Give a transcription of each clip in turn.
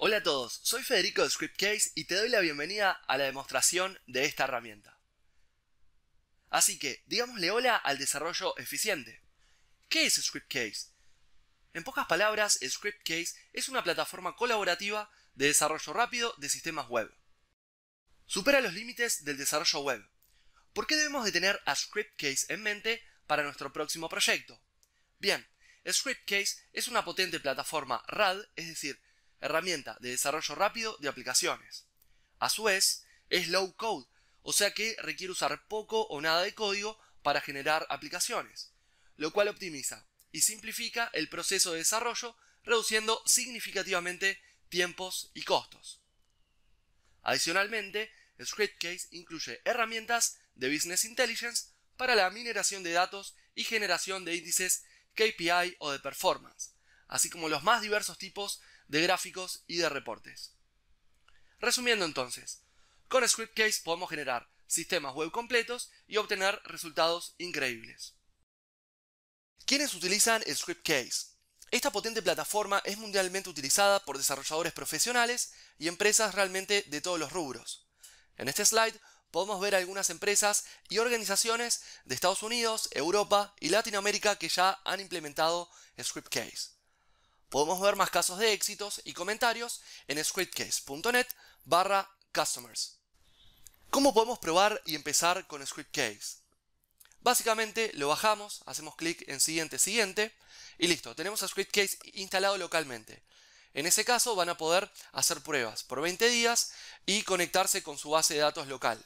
Hola a todos, soy Federico de Scriptcase y te doy la bienvenida a la demostración de esta herramienta. Así que, digámosle hola al desarrollo eficiente. ¿Qué es Scriptcase? En pocas palabras, Scriptcase es una plataforma colaborativa de desarrollo rápido de sistemas web. Supera los límites del desarrollo web. ¿Por qué debemos de tener a Scriptcase en mente para nuestro próximo proyecto? Bien, Scriptcase es una potente plataforma RAD, es decir, herramienta de desarrollo rápido de aplicaciones. A su vez, es low code, o sea que requiere usar poco o nada de código para generar aplicaciones, lo cual optimiza y simplifica el proceso de desarrollo, reduciendo significativamente tiempos y costos. Adicionalmente, Scriptcase incluye herramientas de Business Intelligence para la mineración de datos y generación de índices KPI o de performance, así como los más diversos tipos de de gráficos y de reportes. Resumiendo entonces, con Scriptcase podemos generar sistemas web completos y obtener resultados increíbles. ¿Quiénes utilizan Scriptcase? Esta potente plataforma es mundialmente utilizada por desarrolladores profesionales y empresas realmente de todos los rubros. En este slide podemos ver algunas empresas y organizaciones de Estados Unidos, Europa y Latinoamérica que ya han implementado Scriptcase. Podemos ver más casos de éxitos y comentarios en scriptcase.net barra customers. ¿Cómo podemos probar y empezar con scriptcase? Básicamente lo bajamos, hacemos clic en siguiente, siguiente y listo, tenemos a scriptcase instalado localmente. En ese caso van a poder hacer pruebas por 20 días y conectarse con su base de datos local.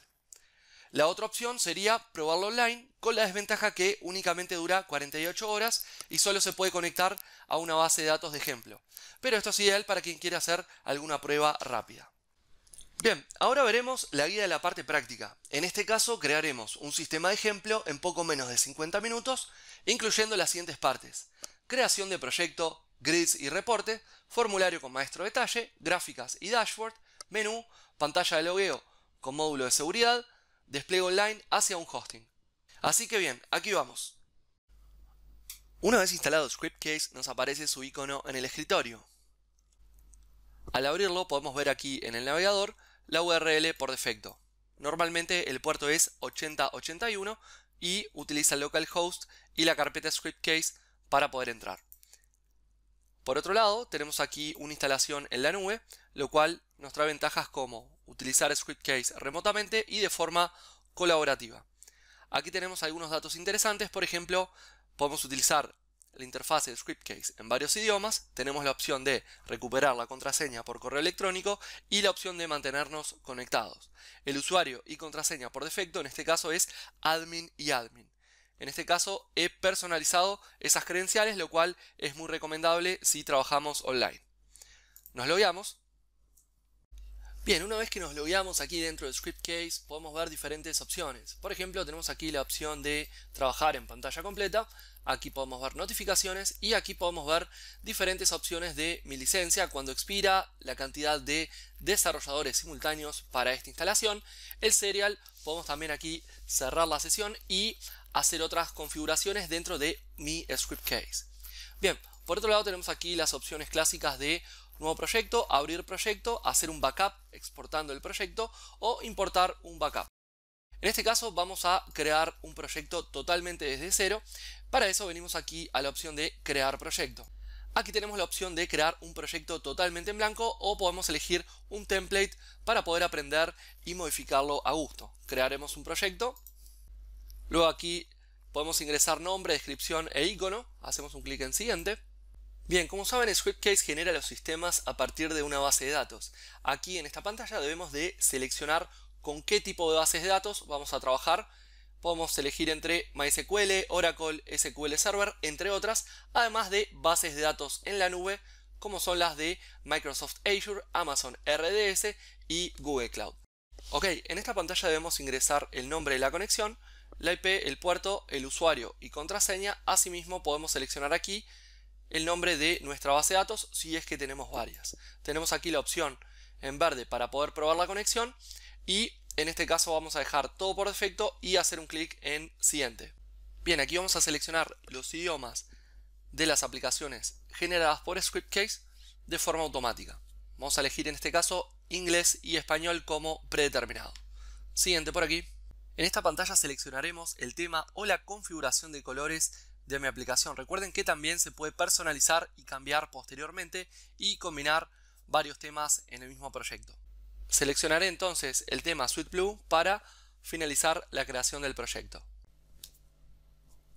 La otra opción sería probarlo online con la desventaja que únicamente dura 48 horas y solo se puede conectar a una base de datos de ejemplo. Pero esto es ideal para quien quiera hacer alguna prueba rápida. Bien, ahora veremos la guía de la parte práctica. En este caso crearemos un sistema de ejemplo en poco menos de 50 minutos, incluyendo las siguientes partes. Creación de proyecto, grids y reporte, formulario con maestro detalle, gráficas y dashboard, menú, pantalla de logueo con módulo de seguridad, despliegue online hacia un hosting. Así que bien, aquí vamos. Una vez instalado Scriptcase nos aparece su icono en el escritorio. Al abrirlo podemos ver aquí en el navegador la URL por defecto. Normalmente el puerto es 8081 y utiliza localhost y la carpeta Scriptcase para poder entrar. Por otro lado, tenemos aquí una instalación en la nube, lo cual nos trae ventajas como utilizar ScriptCase remotamente y de forma colaborativa. Aquí tenemos algunos datos interesantes, por ejemplo, podemos utilizar la interfaz de ScriptCase en varios idiomas, tenemos la opción de recuperar la contraseña por correo electrónico y la opción de mantenernos conectados. El usuario y contraseña por defecto en este caso es admin y admin. En este caso he personalizado esas credenciales, lo cual es muy recomendable si trabajamos online. Nos logueamos. Bien, una vez que nos logueamos aquí dentro de Scriptcase, podemos ver diferentes opciones. Por ejemplo, tenemos aquí la opción de trabajar en pantalla completa. Aquí podemos ver notificaciones y aquí podemos ver diferentes opciones de mi licencia, cuando expira, la cantidad de desarrolladores simultáneos para esta instalación, el serial, podemos también aquí cerrar la sesión y hacer otras configuraciones dentro de mi script case. Bien, por otro lado tenemos aquí las opciones clásicas de nuevo proyecto, abrir proyecto, hacer un backup exportando el proyecto o importar un backup. En este caso vamos a crear un proyecto totalmente desde cero. Para eso venimos aquí a la opción de crear proyecto. Aquí tenemos la opción de crear un proyecto totalmente en blanco o podemos elegir un template para poder aprender y modificarlo a gusto. Crearemos un proyecto Luego aquí podemos ingresar nombre, descripción e icono. Hacemos un clic en siguiente. Bien, como saben, SwiftCase genera los sistemas a partir de una base de datos. Aquí en esta pantalla debemos de seleccionar con qué tipo de bases de datos vamos a trabajar. Podemos elegir entre MySQL, Oracle, SQL Server, entre otras, además de bases de datos en la nube, como son las de Microsoft Azure, Amazon RDS y Google Cloud. Ok, en esta pantalla debemos ingresar el nombre de la conexión, la IP, el puerto, el usuario y contraseña. Asimismo podemos seleccionar aquí el nombre de nuestra base de datos si es que tenemos varias. Tenemos aquí la opción en verde para poder probar la conexión y en este caso vamos a dejar todo por defecto y hacer un clic en siguiente. Bien, aquí vamos a seleccionar los idiomas de las aplicaciones generadas por ScriptCase de forma automática. Vamos a elegir en este caso inglés y español como predeterminado. Siguiente por aquí. En esta pantalla seleccionaremos el tema o la configuración de colores de mi aplicación. Recuerden que también se puede personalizar y cambiar posteriormente y combinar varios temas en el mismo proyecto. Seleccionaré entonces el tema Sweet Blue para finalizar la creación del proyecto.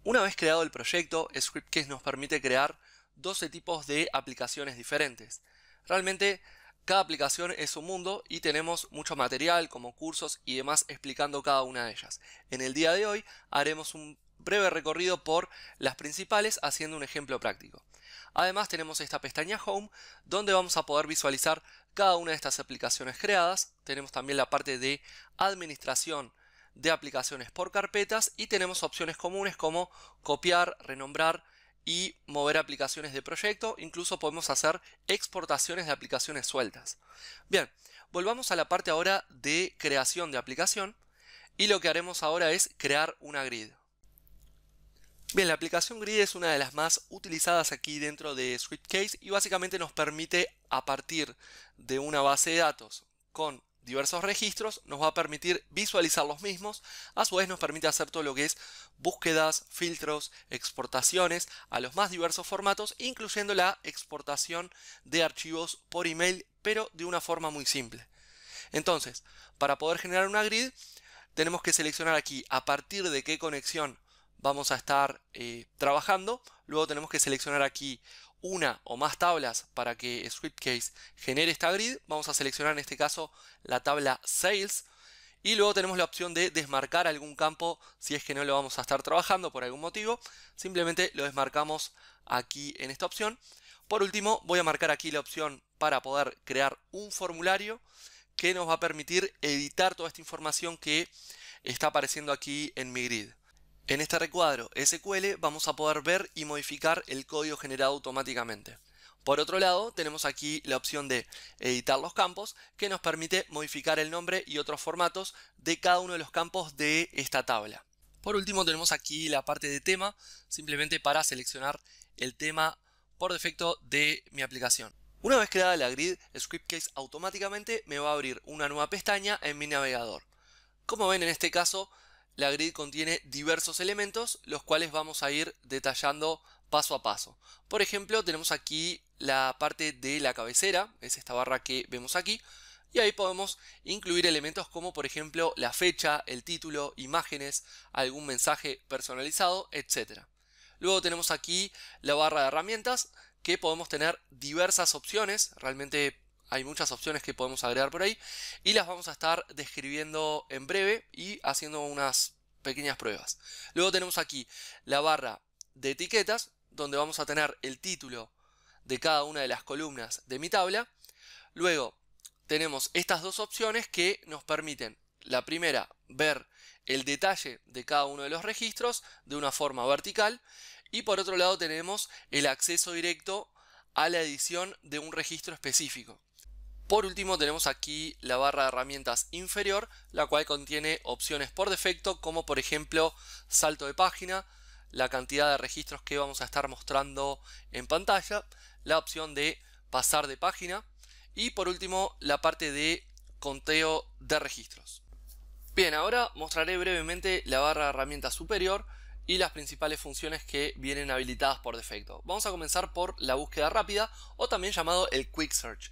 Una vez creado el proyecto, Scriptcase nos permite crear 12 tipos de aplicaciones diferentes. Realmente cada aplicación es un mundo y tenemos mucho material como cursos y demás explicando cada una de ellas. En el día de hoy haremos un breve recorrido por las principales haciendo un ejemplo práctico. Además tenemos esta pestaña Home donde vamos a poder visualizar cada una de estas aplicaciones creadas. Tenemos también la parte de administración de aplicaciones por carpetas y tenemos opciones comunes como copiar, renombrar, y mover aplicaciones de proyecto, incluso podemos hacer exportaciones de aplicaciones sueltas. Bien, volvamos a la parte ahora de creación de aplicación y lo que haremos ahora es crear una grid. Bien, la aplicación Grid es una de las más utilizadas aquí dentro de Case y básicamente nos permite a partir de una base de datos con diversos registros, nos va a permitir visualizar los mismos, a su vez nos permite hacer todo lo que es búsquedas, filtros, exportaciones a los más diversos formatos, incluyendo la exportación de archivos por email, pero de una forma muy simple. Entonces, para poder generar una grid, tenemos que seleccionar aquí a partir de qué conexión vamos a estar eh, trabajando, luego tenemos que seleccionar aquí una o más tablas para que Scriptcase genere esta grid, vamos a seleccionar en este caso la tabla Sales y luego tenemos la opción de desmarcar algún campo si es que no lo vamos a estar trabajando por algún motivo. Simplemente lo desmarcamos aquí en esta opción. Por último, voy a marcar aquí la opción para poder crear un formulario que nos va a permitir editar toda esta información que está apareciendo aquí en mi grid. En este recuadro SQL vamos a poder ver y modificar el código generado automáticamente. Por otro lado, tenemos aquí la opción de editar los campos, que nos permite modificar el nombre y otros formatos de cada uno de los campos de esta tabla. Por último, tenemos aquí la parte de tema, simplemente para seleccionar el tema por defecto de mi aplicación. Una vez creada la grid, Scriptcase automáticamente me va a abrir una nueva pestaña en mi navegador. Como ven en este caso, la grid contiene diversos elementos, los cuales vamos a ir detallando paso a paso. Por ejemplo, tenemos aquí la parte de la cabecera, es esta barra que vemos aquí, y ahí podemos incluir elementos como por ejemplo la fecha, el título, imágenes, algún mensaje personalizado, etc. Luego tenemos aquí la barra de herramientas, que podemos tener diversas opciones, realmente hay muchas opciones que podemos agregar por ahí y las vamos a estar describiendo en breve y haciendo unas pequeñas pruebas. Luego tenemos aquí la barra de etiquetas donde vamos a tener el título de cada una de las columnas de mi tabla. Luego tenemos estas dos opciones que nos permiten, la primera, ver el detalle de cada uno de los registros de una forma vertical y por otro lado tenemos el acceso directo a la edición de un registro específico. Por último tenemos aquí la barra de herramientas inferior, la cual contiene opciones por defecto como por ejemplo salto de página, la cantidad de registros que vamos a estar mostrando en pantalla, la opción de pasar de página y por último la parte de conteo de registros. Bien, ahora mostraré brevemente la barra de herramientas superior y las principales funciones que vienen habilitadas por defecto. Vamos a comenzar por la búsqueda rápida o también llamado el Quick Search.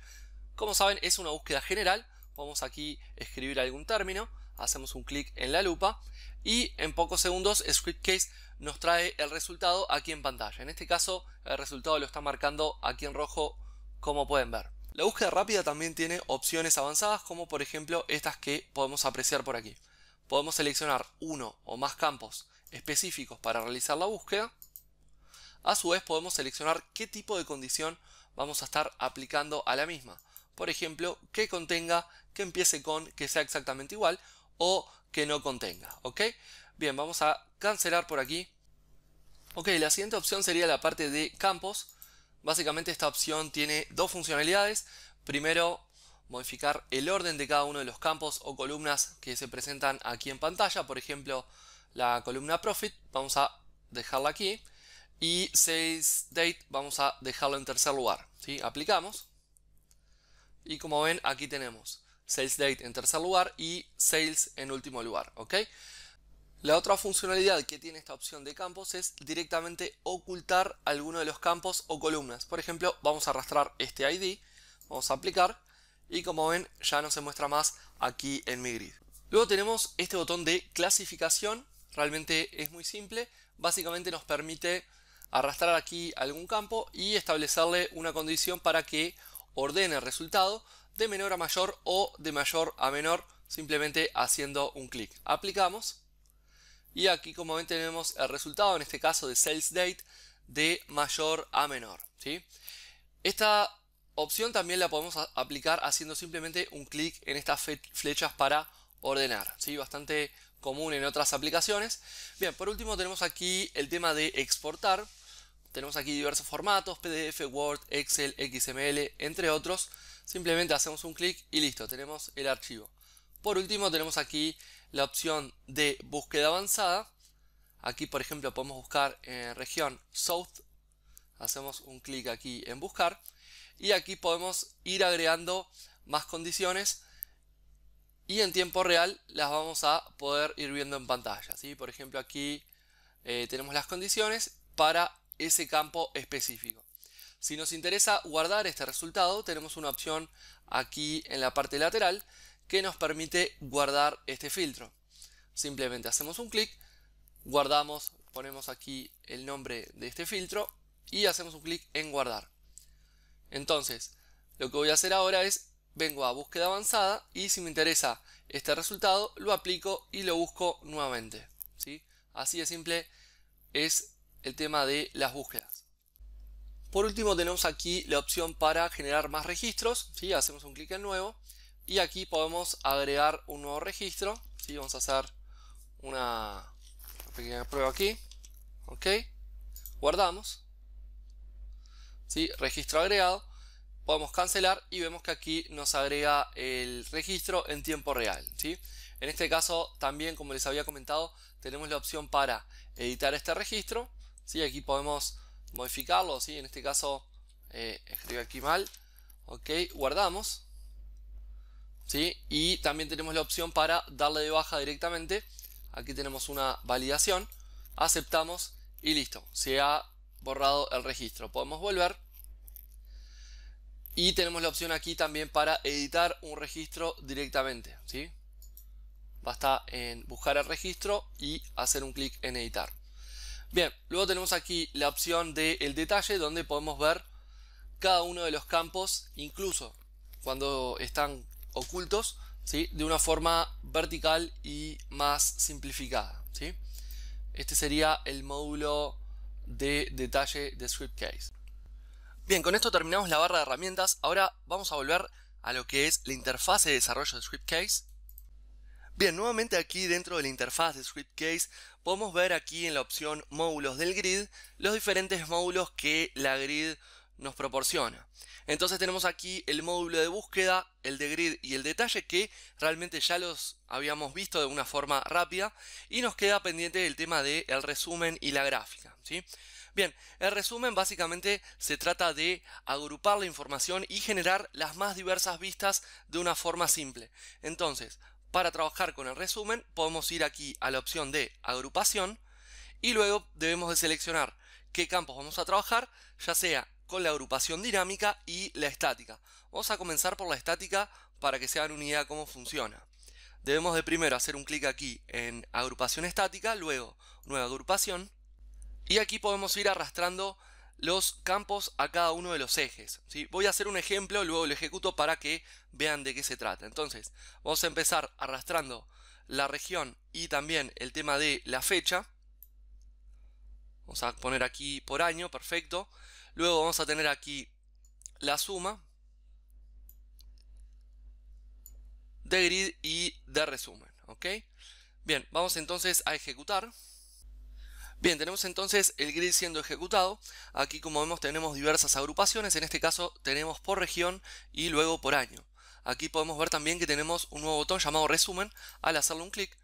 Como saben, es una búsqueda general. podemos aquí escribir algún término, hacemos un clic en la lupa y en pocos segundos ScriptCase nos trae el resultado aquí en pantalla. En este caso, el resultado lo está marcando aquí en rojo, como pueden ver. La búsqueda rápida también tiene opciones avanzadas, como por ejemplo estas que podemos apreciar por aquí. Podemos seleccionar uno o más campos específicos para realizar la búsqueda. A su vez podemos seleccionar qué tipo de condición vamos a estar aplicando a la misma por ejemplo, que contenga, que empiece con, que sea exactamente igual o que no contenga, ¿ok? Bien, vamos a cancelar por aquí. Ok, la siguiente opción sería la parte de campos. Básicamente esta opción tiene dos funcionalidades. Primero, modificar el orden de cada uno de los campos o columnas que se presentan aquí en pantalla. Por ejemplo, la columna Profit, vamos a dejarla aquí. Y Sales Date, vamos a dejarlo en tercer lugar. Aplicamos. Y como ven, aquí tenemos Sales Date en tercer lugar y Sales en último lugar. La otra funcionalidad que tiene esta opción de campos es directamente ocultar alguno de los campos o columnas. Por ejemplo, vamos a arrastrar este ID, vamos a aplicar y como ven ya no se muestra más aquí en mi grid. Luego tenemos este botón de clasificación, realmente es muy simple, básicamente nos permite arrastrar aquí algún campo y establecerle una condición para que ordena el resultado de menor a mayor o de mayor a menor simplemente haciendo un clic. Aplicamos y aquí como ven tenemos el resultado en este caso de sales date de mayor a menor. ¿sí? Esta opción también la podemos aplicar haciendo simplemente un clic en estas flechas para ordenar. ¿sí? Bastante común en otras aplicaciones. Bien, por último tenemos aquí el tema de exportar. Tenemos aquí diversos formatos, PDF, Word, Excel, XML, entre otros. Simplemente hacemos un clic y listo, tenemos el archivo. Por último tenemos aquí la opción de búsqueda avanzada. Aquí por ejemplo podemos buscar en región South. Hacemos un clic aquí en buscar. Y aquí podemos ir agregando más condiciones y en tiempo real las vamos a poder ir viendo en pantalla. ¿sí? Por ejemplo aquí eh, tenemos las condiciones para ese campo específico. Si nos interesa guardar este resultado, tenemos una opción aquí en la parte lateral que nos permite guardar este filtro. Simplemente hacemos un clic, guardamos, ponemos aquí el nombre de este filtro y hacemos un clic en guardar. Entonces, lo que voy a hacer ahora es, vengo a búsqueda avanzada y si me interesa este resultado, lo aplico y lo busco nuevamente. ¿sí? Así de simple es el tema de las búsquedas. Por último tenemos aquí la opción para generar más registros, hacemos un clic en nuevo y aquí podemos agregar un nuevo registro, vamos a hacer una pequeña prueba aquí, ok, guardamos, registro agregado, podemos cancelar y vemos que aquí nos agrega el registro en tiempo real. En este caso también, como les había comentado, tenemos la opción para editar este registro Aquí podemos modificarlo, ¿sí? En este caso, eh, escribo aquí mal. Ok, guardamos. ¿sí? Y también tenemos la opción para darle de baja directamente. Aquí tenemos una validación. Aceptamos y listo. Se ha borrado el registro. Podemos volver. Y tenemos la opción aquí también para editar un registro directamente. ¿sí? Basta en buscar el registro y hacer un clic en editar. Bien, luego tenemos aquí la opción del el detalle donde podemos ver cada uno de los campos, incluso cuando están ocultos, ¿sí? de una forma vertical y más simplificada. ¿sí? Este sería el módulo de detalle de ScriptCase. Bien, con esto terminamos la barra de herramientas. Ahora vamos a volver a lo que es la interfase de desarrollo de ScriptCase. Bien, nuevamente aquí dentro de la interfaz de ScriptCase podemos ver aquí en la opción módulos del grid los diferentes módulos que la grid nos proporciona. Entonces tenemos aquí el módulo de búsqueda, el de grid y el detalle que realmente ya los habíamos visto de una forma rápida y nos queda pendiente el tema del el resumen y la gráfica. ¿sí? Bien, el resumen básicamente se trata de agrupar la información y generar las más diversas vistas de una forma simple. Entonces, para trabajar con el resumen podemos ir aquí a la opción de agrupación y luego debemos de seleccionar qué campos vamos a trabajar, ya sea con la agrupación dinámica y la estática. Vamos a comenzar por la estática para que se hagan una idea de cómo funciona. Debemos de primero hacer un clic aquí en agrupación estática, luego nueva agrupación y aquí podemos ir arrastrando los campos a cada uno de los ejes. Voy a hacer un ejemplo, luego lo ejecuto para que vean de qué se trata. Entonces, vamos a empezar arrastrando la región y también el tema de la fecha. Vamos a poner aquí por año, perfecto. Luego vamos a tener aquí la suma de grid y de resumen. ¿ok? Bien, vamos entonces a ejecutar. Bien, tenemos entonces el grid siendo ejecutado. Aquí como vemos tenemos diversas agrupaciones, en este caso tenemos por región y luego por año. Aquí podemos ver también que tenemos un nuevo botón llamado resumen. Al hacerle un clic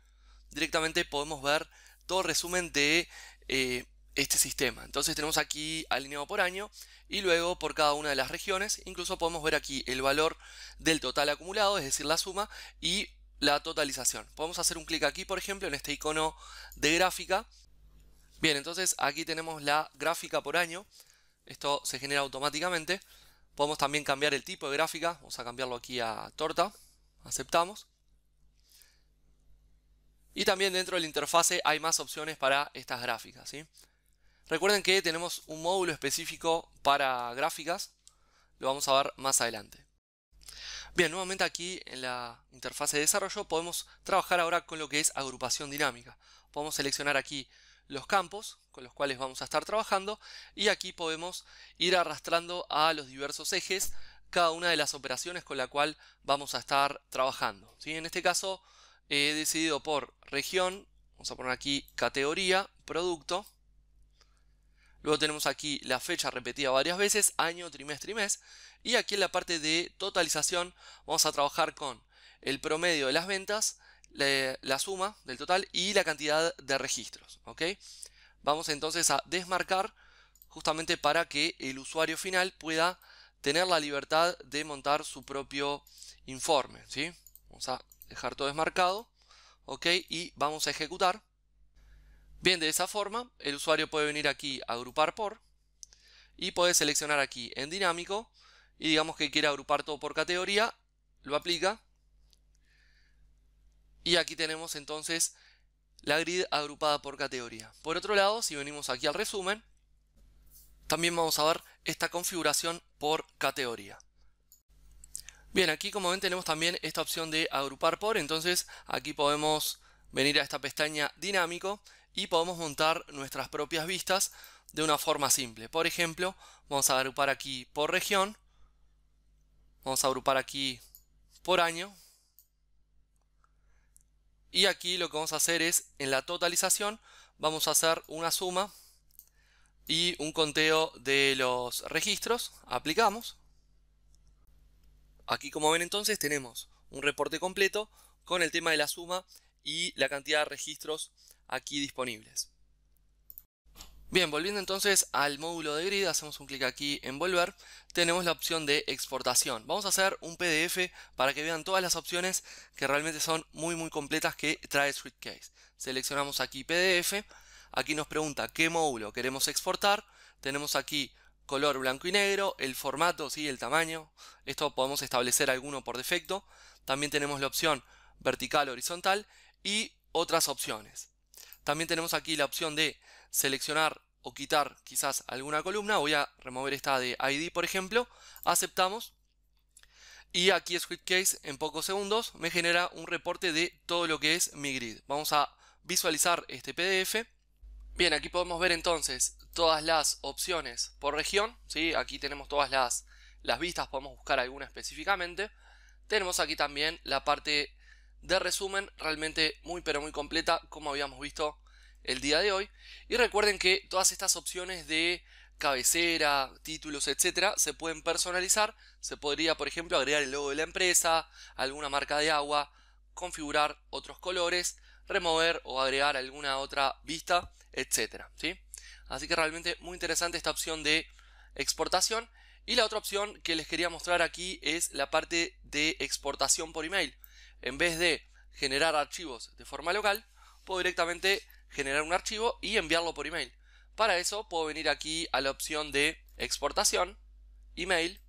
directamente podemos ver todo resumen de eh, este sistema. Entonces tenemos aquí alineado por año y luego por cada una de las regiones. Incluso podemos ver aquí el valor del total acumulado, es decir, la suma y la totalización. Podemos hacer un clic aquí, por ejemplo, en este icono de gráfica Bien, entonces aquí tenemos la gráfica por año. Esto se genera automáticamente. Podemos también cambiar el tipo de gráfica. Vamos a cambiarlo aquí a torta. Aceptamos. Y también dentro de la interfase hay más opciones para estas gráficas. Recuerden que tenemos un módulo específico para gráficas. Lo vamos a ver más adelante. Bien, nuevamente aquí en la interfase de desarrollo podemos trabajar ahora con lo que es agrupación dinámica. Podemos seleccionar aquí los campos con los cuales vamos a estar trabajando y aquí podemos ir arrastrando a los diversos ejes cada una de las operaciones con la cual vamos a estar trabajando. En este caso he decidido por región, vamos a poner aquí categoría, producto, luego tenemos aquí la fecha repetida varias veces, año, trimestre y mes, y aquí en la parte de totalización vamos a trabajar con el promedio de las ventas, la, suma del total y la cantidad de registros. Vamos entonces a desmarcar justamente para que el usuario final pueda tener la libertad de montar su propio informe. ¿sí? Vamos a dejar todo desmarcado. Y vamos a ejecutar. Bien, de esa forma el usuario puede venir aquí a agrupar por y puede seleccionar aquí en dinámico y digamos que quiere agrupar todo por categoría, lo aplica y aquí tenemos entonces la grid agrupada por categoría. Por otro lado, si venimos aquí al resumen, también vamos a ver esta configuración por categoría. Bien, aquí como ven tenemos también esta opción de agrupar por, entonces aquí podemos venir a esta pestaña dinámico y podemos montar nuestras propias vistas de una forma simple. Por ejemplo, vamos a agrupar aquí por región, vamos a agrupar aquí por año, y aquí lo que vamos a hacer es, en la totalización, vamos a hacer una suma y un conteo de los registros. Aplicamos. Aquí como ven entonces tenemos un reporte completo con el tema de la suma y la cantidad de registros aquí disponibles. Bien, volviendo entonces al módulo de grid, hacemos un clic aquí en volver, tenemos la opción de exportación. Vamos a hacer un PDF para que vean todas las opciones que realmente son muy muy completas que trae SweetCase. Seleccionamos aquí PDF, aquí nos pregunta qué módulo queremos exportar, tenemos aquí color blanco y negro, el formato, ¿sí? el tamaño, esto podemos establecer alguno por defecto, también tenemos la opción vertical, horizontal y otras opciones. También tenemos aquí la opción de seleccionar o quitar quizás alguna columna. Voy a remover esta de ID, por ejemplo. Aceptamos. Y aquí Case en pocos segundos me genera un reporte de todo lo que es mi grid. Vamos a visualizar este PDF. Bien, aquí podemos ver entonces todas las opciones por región. ¿sí? Aquí tenemos todas las, las vistas, podemos buscar alguna específicamente. Tenemos aquí también la parte de resumen realmente muy pero muy completa como habíamos visto el día de hoy. Y recuerden que todas estas opciones de cabecera, títulos, etcétera, se pueden personalizar. Se podría, por ejemplo, agregar el logo de la empresa, alguna marca de agua, configurar otros colores, remover o agregar alguna otra vista, etcétera. Así que realmente muy interesante esta opción de exportación. Y la otra opción que les quería mostrar aquí es la parte de exportación por email en vez de generar archivos de forma local, puedo directamente generar un archivo y enviarlo por email. Para eso puedo venir aquí a la opción de exportación, email,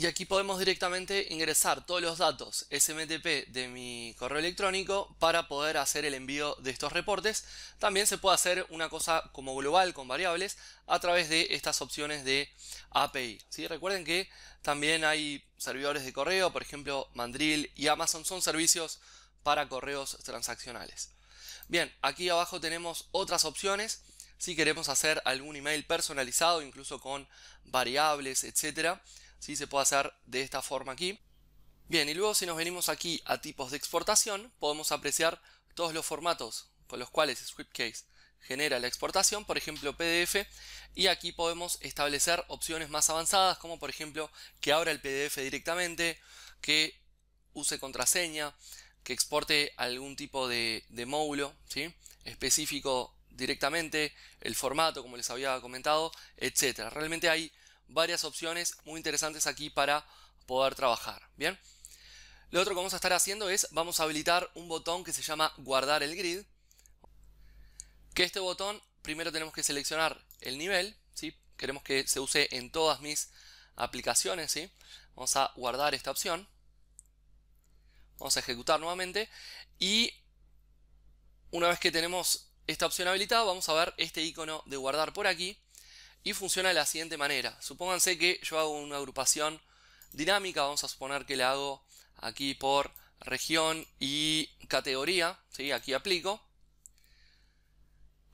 y aquí podemos directamente ingresar todos los datos SMTP de mi correo electrónico para poder hacer el envío de estos reportes. También se puede hacer una cosa como global con variables a través de estas opciones de API. Recuerden que también hay servidores de correo, por ejemplo Mandrill y Amazon son servicios para correos transaccionales. Bien, aquí abajo tenemos otras opciones si queremos hacer algún email personalizado, incluso con variables, etcétera. ¿sí? Se puede hacer de esta forma aquí. Bien, y luego si nos venimos aquí a tipos de exportación, podemos apreciar todos los formatos con los cuales Scriptcase genera la exportación, por ejemplo PDF, y aquí podemos establecer opciones más avanzadas, como por ejemplo que abra el PDF directamente, que use contraseña, que exporte algún tipo de, módulo específico directamente, el formato, como les había comentado, etc. Realmente hay varias opciones muy interesantes aquí para poder trabajar. Bien, lo otro que vamos a estar haciendo es, vamos a habilitar un botón que se llama guardar el grid. Que este botón, primero tenemos que seleccionar el nivel, si queremos que se use en todas mis aplicaciones. ¿sí? Vamos a guardar esta opción. Vamos a ejecutar nuevamente y una vez que tenemos esta opción habilitada, vamos a ver este icono de guardar por aquí. Y funciona de la siguiente manera. Supónganse que yo hago una agrupación dinámica, vamos a suponer que la hago aquí por región y categoría, ¿sí? aquí aplico.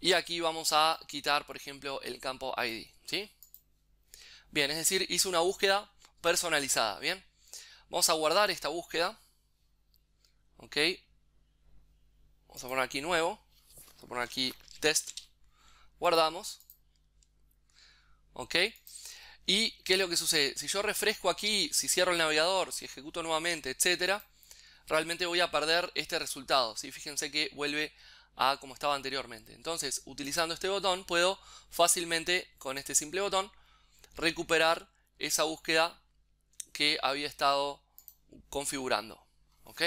Y aquí vamos a quitar, por ejemplo, el campo ID. ¿sí? Bien, es decir, hice una búsqueda personalizada. Bien, vamos a guardar esta búsqueda. Ok, vamos a poner aquí nuevo, vamos a poner aquí test, guardamos. ¿Ok? ¿Y qué es lo que sucede? Si yo refresco aquí, si cierro el navegador, si ejecuto nuevamente, etcétera, realmente voy a perder este resultado. Si Fíjense que vuelve a como estaba anteriormente. Entonces, utilizando este botón, puedo fácilmente, con este simple botón, recuperar esa búsqueda que había estado configurando. ¿Ok?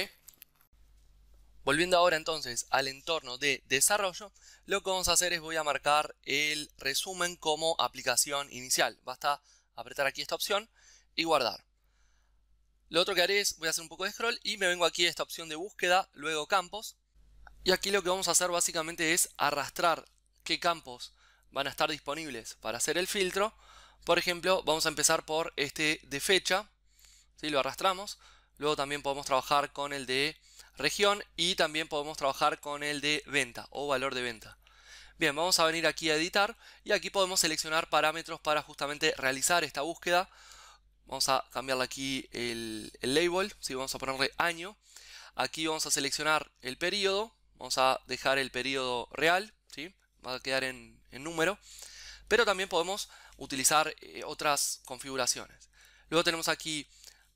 Volviendo ahora entonces al entorno de desarrollo, lo que vamos a hacer es voy a marcar el resumen como aplicación inicial. Basta apretar aquí esta opción y guardar. Lo otro que haré es, voy a hacer un poco de scroll y me vengo aquí a esta opción de búsqueda, luego campos. Y aquí lo que vamos a hacer básicamente es arrastrar qué campos van a estar disponibles para hacer el filtro. Por ejemplo, vamos a empezar por este de fecha, Si lo arrastramos. Luego también podemos trabajar con el de región y también podemos trabajar con el de venta o valor de venta. Bien, vamos a venir aquí a editar y aquí podemos seleccionar parámetros para justamente realizar esta búsqueda. Vamos a cambiarle aquí el, label, vamos a ponerle año. Aquí vamos a seleccionar el periodo, vamos a dejar el periodo real, va a quedar en, número. Pero también podemos utilizar eh, otras configuraciones. Luego tenemos aquí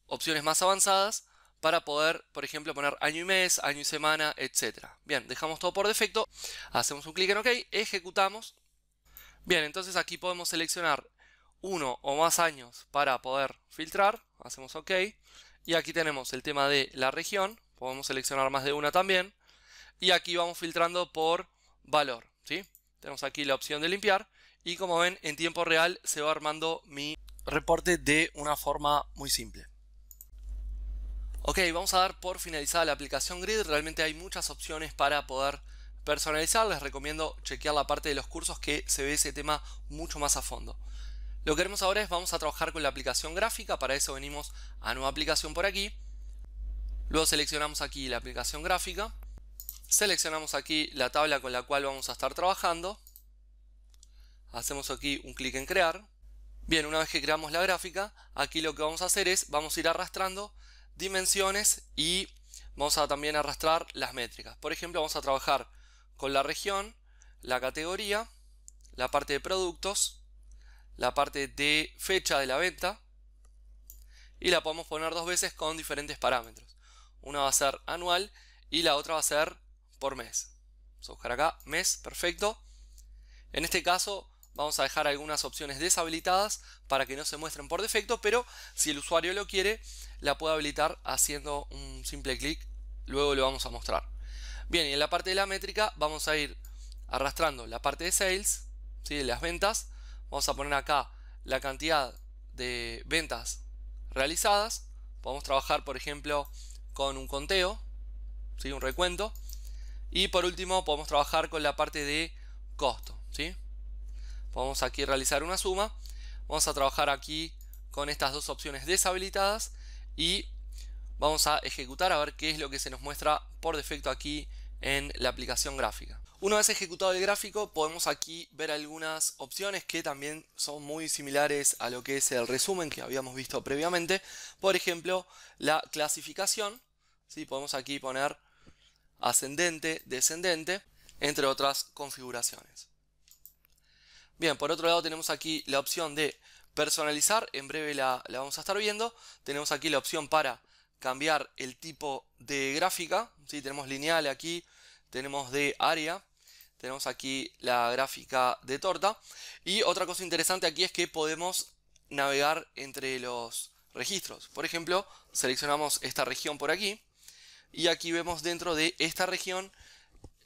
opciones más avanzadas, para poder, por ejemplo, poner año y mes, año y semana, etc. Bien, dejamos todo por defecto, hacemos un clic en OK, ejecutamos. Bien, entonces aquí podemos seleccionar uno o más años para poder filtrar, hacemos OK. Y aquí tenemos el tema de la región, podemos seleccionar más de una también. Y aquí vamos filtrando por valor, ¿sí? Tenemos aquí la opción de limpiar y como ven en tiempo real se va armando mi reporte de una forma muy simple. Ok, vamos a dar por finalizada la aplicación Grid. Realmente hay muchas opciones para poder personalizar. Les recomiendo chequear la parte de los cursos que se ve ese tema mucho más a fondo. Lo que haremos ahora es vamos a trabajar con la aplicación gráfica. Para eso venimos a nueva aplicación por aquí. Luego seleccionamos aquí la aplicación gráfica. Seleccionamos aquí la tabla con la cual vamos a estar trabajando. Hacemos aquí un clic en crear. Bien, una vez que creamos la gráfica, aquí lo que vamos a hacer es, vamos a ir arrastrando dimensiones y vamos a también arrastrar las métricas. Por ejemplo, vamos a trabajar con la región, la categoría, la parte de productos, la parte de fecha de la venta y la podemos poner dos veces con diferentes parámetros. Una va a ser anual y la otra va a ser por mes. Vamos a buscar acá mes, perfecto. En este caso vamos a dejar algunas opciones deshabilitadas para que no se muestren por defecto, pero si el usuario lo quiere, la puede habilitar haciendo un simple clic, luego lo vamos a mostrar. Bien, y en la parte de la métrica vamos a ir arrastrando la parte de sales, ¿sí? de las ventas, vamos a poner acá la cantidad de ventas realizadas, podemos trabajar por ejemplo con un conteo, ¿sí? un recuento, y por último podemos trabajar con la parte de costo. ¿sí? Vamos aquí a realizar una suma. Vamos a trabajar aquí con estas dos opciones deshabilitadas y vamos a ejecutar a ver qué es lo que se nos muestra por defecto aquí en la aplicación gráfica. Una vez ejecutado el gráfico podemos aquí ver algunas opciones que también son muy similares a lo que es el resumen que habíamos visto previamente. Por ejemplo, la clasificación. Podemos aquí poner ascendente, descendente, entre otras configuraciones. Bien, por otro lado tenemos aquí la opción de personalizar, en breve la, vamos a estar viendo. Tenemos aquí la opción para cambiar el tipo de gráfica, si tenemos lineal aquí, tenemos de área, tenemos aquí la gráfica de torta. Y otra cosa interesante aquí es que podemos navegar entre los registros. Por ejemplo, seleccionamos esta región por aquí y aquí vemos dentro de esta región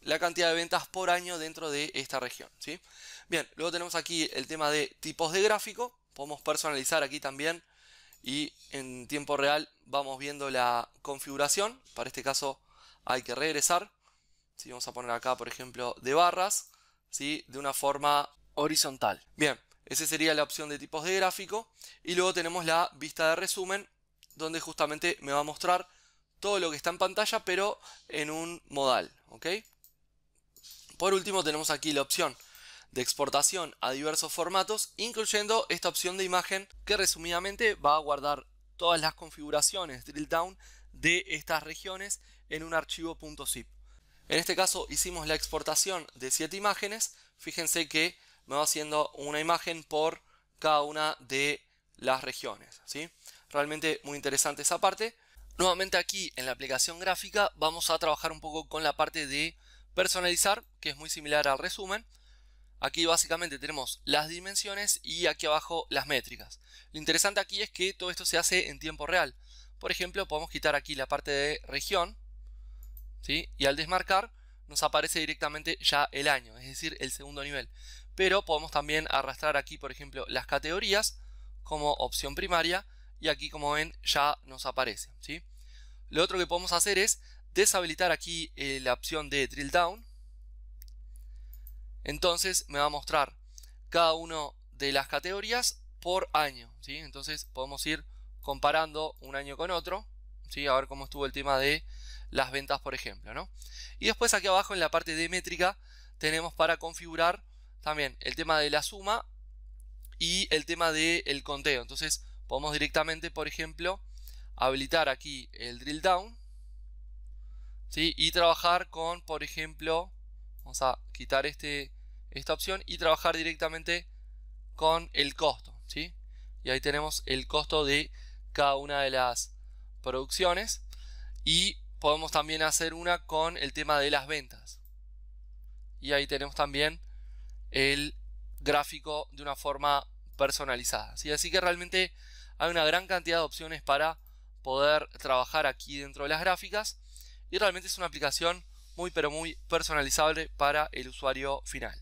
la cantidad de ventas por año dentro de esta región. ¿sí? Bien, luego tenemos aquí el tema de tipos de gráfico. Podemos personalizar aquí también y en tiempo real vamos viendo la configuración. Para este caso hay que regresar. Si Vamos a poner acá, por ejemplo, de barras, ¿sí? de una forma horizontal. Bien, esa sería la opción de tipos de gráfico. Y luego tenemos la vista de resumen, donde justamente me va a mostrar todo lo que está en pantalla, pero en un modal. Por último tenemos aquí la opción de exportación a diversos formatos, incluyendo esta opción de imagen que resumidamente va a guardar todas las configuraciones drill down de estas regiones en un archivo .zip. En este caso hicimos la exportación de 7 imágenes, fíjense que me va haciendo una imagen por cada una de las regiones. Realmente muy interesante esa parte. Nuevamente aquí en la aplicación gráfica vamos a trabajar un poco con la parte de Personalizar, que es muy similar al resumen. Aquí básicamente tenemos las dimensiones y aquí abajo las métricas. Lo interesante aquí es que todo esto se hace en tiempo real. Por ejemplo, podemos quitar aquí la parte de región. ¿sí? Y al desmarcar nos aparece directamente ya el año, es decir, el segundo nivel. Pero podemos también arrastrar aquí, por ejemplo, las categorías como opción primaria. Y aquí, como ven, ya nos aparece. ¿sí? Lo otro que podemos hacer es deshabilitar aquí eh, la opción de drill down, entonces me va a mostrar cada una de las categorías por año. ¿sí? Entonces podemos ir comparando un año con otro, ¿sí? a ver cómo estuvo el tema de las ventas, por ejemplo. ¿no? Y después aquí abajo en la parte de métrica tenemos para configurar también el tema de la suma y el tema del el conteo. Entonces podemos directamente, por ejemplo, habilitar aquí el drill down y trabajar con, por ejemplo, vamos a quitar este, esta opción y trabajar directamente con el costo, ¿sí? Y ahí tenemos el costo de cada una de las producciones y podemos también hacer una con el tema de las ventas. Y ahí tenemos también el gráfico de una forma personalizada. Así que realmente hay una gran cantidad de opciones para poder trabajar aquí dentro de las gráficas y realmente es una aplicación muy pero muy personalizable para el usuario final.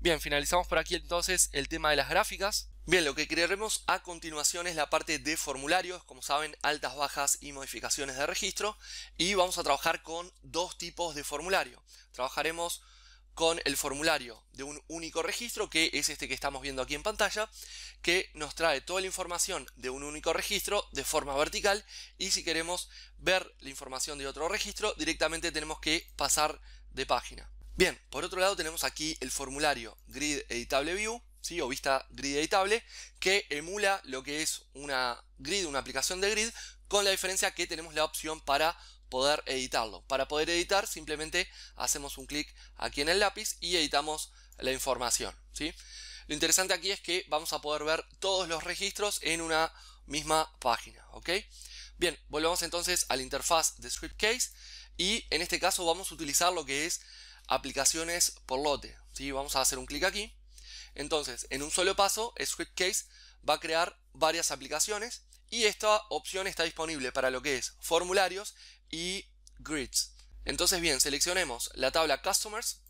Bien, finalizamos por aquí entonces el tema de las gráficas. Bien, lo que crearemos a continuación es la parte de formularios, como saben, altas, bajas y modificaciones de registro. Y vamos a trabajar con dos tipos de formulario. Trabajaremos con el formulario de un único registro, que es este que estamos viendo aquí en pantalla, que nos trae toda la información de un único registro de forma vertical y si queremos ver la información de otro registro, directamente tenemos que pasar de página. Bien, por otro lado tenemos aquí el formulario Grid Editable View, o vista Grid Editable, que emula lo que es una Grid, una aplicación de Grid, con la diferencia que tenemos la opción para poder editarlo. Para poder editar simplemente hacemos un clic aquí en el lápiz y editamos la información. ¿sí? Lo interesante aquí es que vamos a poder ver todos los registros en una misma página. Bien, volvemos entonces a la interfaz de ScriptCase y en este caso vamos a utilizar lo que es aplicaciones por lote. ¿sí? Vamos a hacer un clic aquí. Entonces, en un solo paso, ScriptCase va a crear varias aplicaciones y esta opción está disponible para lo que es formularios y grids. Entonces bien, seleccionemos la tabla customers.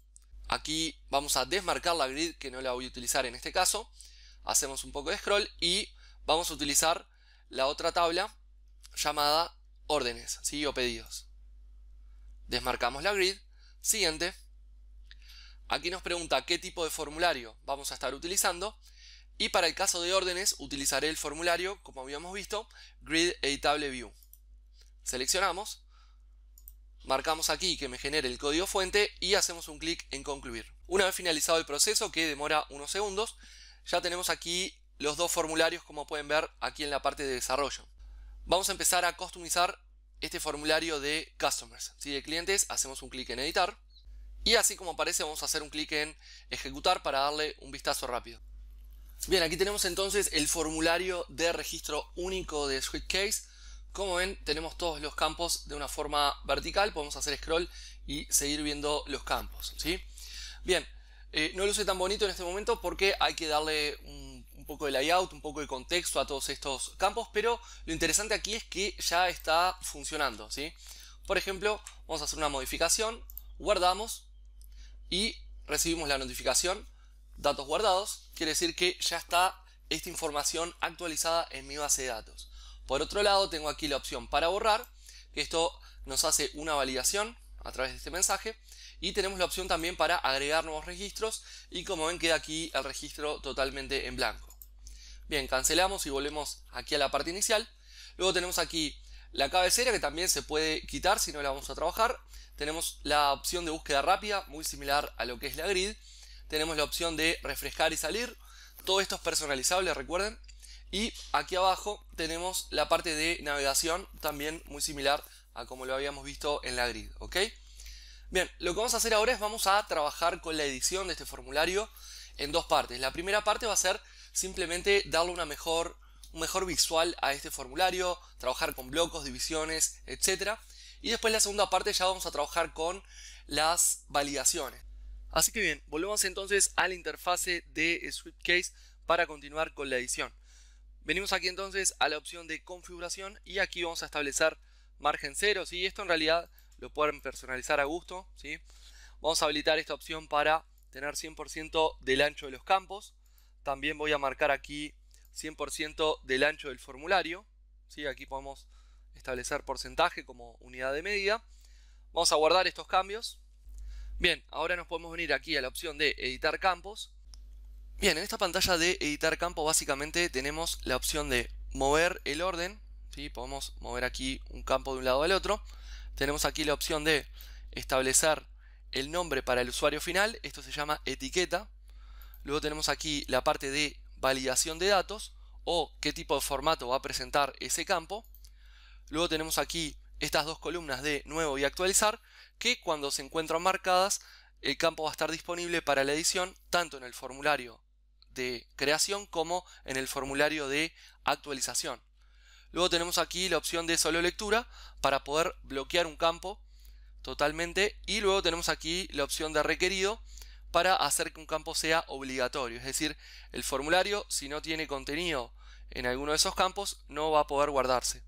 Aquí vamos a desmarcar la grid que no la voy a utilizar en este caso. Hacemos un poco de scroll y vamos a utilizar la otra tabla llamada órdenes ¿sí? o pedidos. Desmarcamos la grid. Siguiente. Aquí nos pregunta qué tipo de formulario vamos a estar utilizando. Y para el caso de órdenes utilizaré el formulario, como habíamos visto, Grid Editable View. Seleccionamos marcamos aquí que me genere el código fuente y hacemos un clic en concluir. Una vez finalizado el proceso, que demora unos segundos, ya tenemos aquí los dos formularios como pueden ver aquí en la parte de desarrollo. Vamos a empezar a customizar este formulario de customers. de clientes hacemos un clic en editar y así como aparece vamos a hacer un clic en ejecutar para darle un vistazo rápido. Bien, aquí tenemos entonces el formulario de registro único de Sweetcase. Como ven, tenemos todos los campos de una forma vertical. Podemos hacer scroll y seguir viendo los campos. ¿sí? Bien, no eh, no luce tan bonito en este momento porque hay que darle un, poco de layout, un poco de contexto a todos estos campos. Pero lo interesante aquí es que ya está funcionando. ¿sí? Por ejemplo, vamos a hacer una modificación. Guardamos y recibimos la notificación. Datos guardados. Quiere decir que ya está esta información actualizada en mi base de datos. Por otro lado, tengo aquí la opción para borrar, que esto nos hace una validación a través de este mensaje. Y tenemos la opción también para agregar nuevos registros y como ven queda aquí el registro totalmente en blanco. Bien, cancelamos y volvemos aquí a la parte inicial. Luego tenemos aquí la cabecera que también se puede quitar si no la vamos a trabajar. Tenemos la opción de búsqueda rápida, muy similar a lo que es la grid. Tenemos la opción de refrescar y salir. Todo esto es personalizable, recuerden. Y aquí abajo tenemos la parte de navegación, también muy similar a como lo habíamos visto en la grid, ¿ok? Bien, lo que vamos a hacer ahora es vamos a trabajar con la edición de este formulario en dos partes. La primera parte va a ser simplemente darle una mejor, un mejor visual a este formulario, trabajar con blocos, divisiones, etc. Y después la segunda parte ya vamos a trabajar con las validaciones. Así que bien, volvemos entonces a la interfase de Sweetcase para continuar con la edición. Venimos aquí entonces a la opción de configuración y aquí vamos a establecer margen cero. ¿sí? Esto en realidad lo pueden personalizar a gusto, ¿sí? Vamos a habilitar esta opción para tener 100% del ancho de los campos. También voy a marcar aquí 100% del ancho del formulario, ¿sí? Aquí podemos establecer porcentaje como unidad de medida. Vamos a guardar estos cambios. Bien, ahora nos podemos venir aquí a la opción de editar campos Bien, en esta pantalla de editar campo básicamente tenemos la opción de mover el orden. ¿sí? Podemos mover aquí un campo de un lado al otro. Tenemos aquí la opción de establecer el nombre para el usuario final. Esto se llama etiqueta. Luego tenemos aquí la parte de validación de datos o qué tipo de formato va a presentar ese campo. Luego tenemos aquí estas dos columnas de nuevo y actualizar, que cuando se encuentran marcadas, el campo va a estar disponible para la edición tanto en el formulario de creación como en el formulario de actualización. Luego tenemos aquí la opción de solo lectura para poder bloquear un campo totalmente y luego tenemos aquí la opción de requerido para hacer que un campo sea obligatorio, es decir, el formulario si no tiene contenido en alguno de esos campos no va a poder guardarse.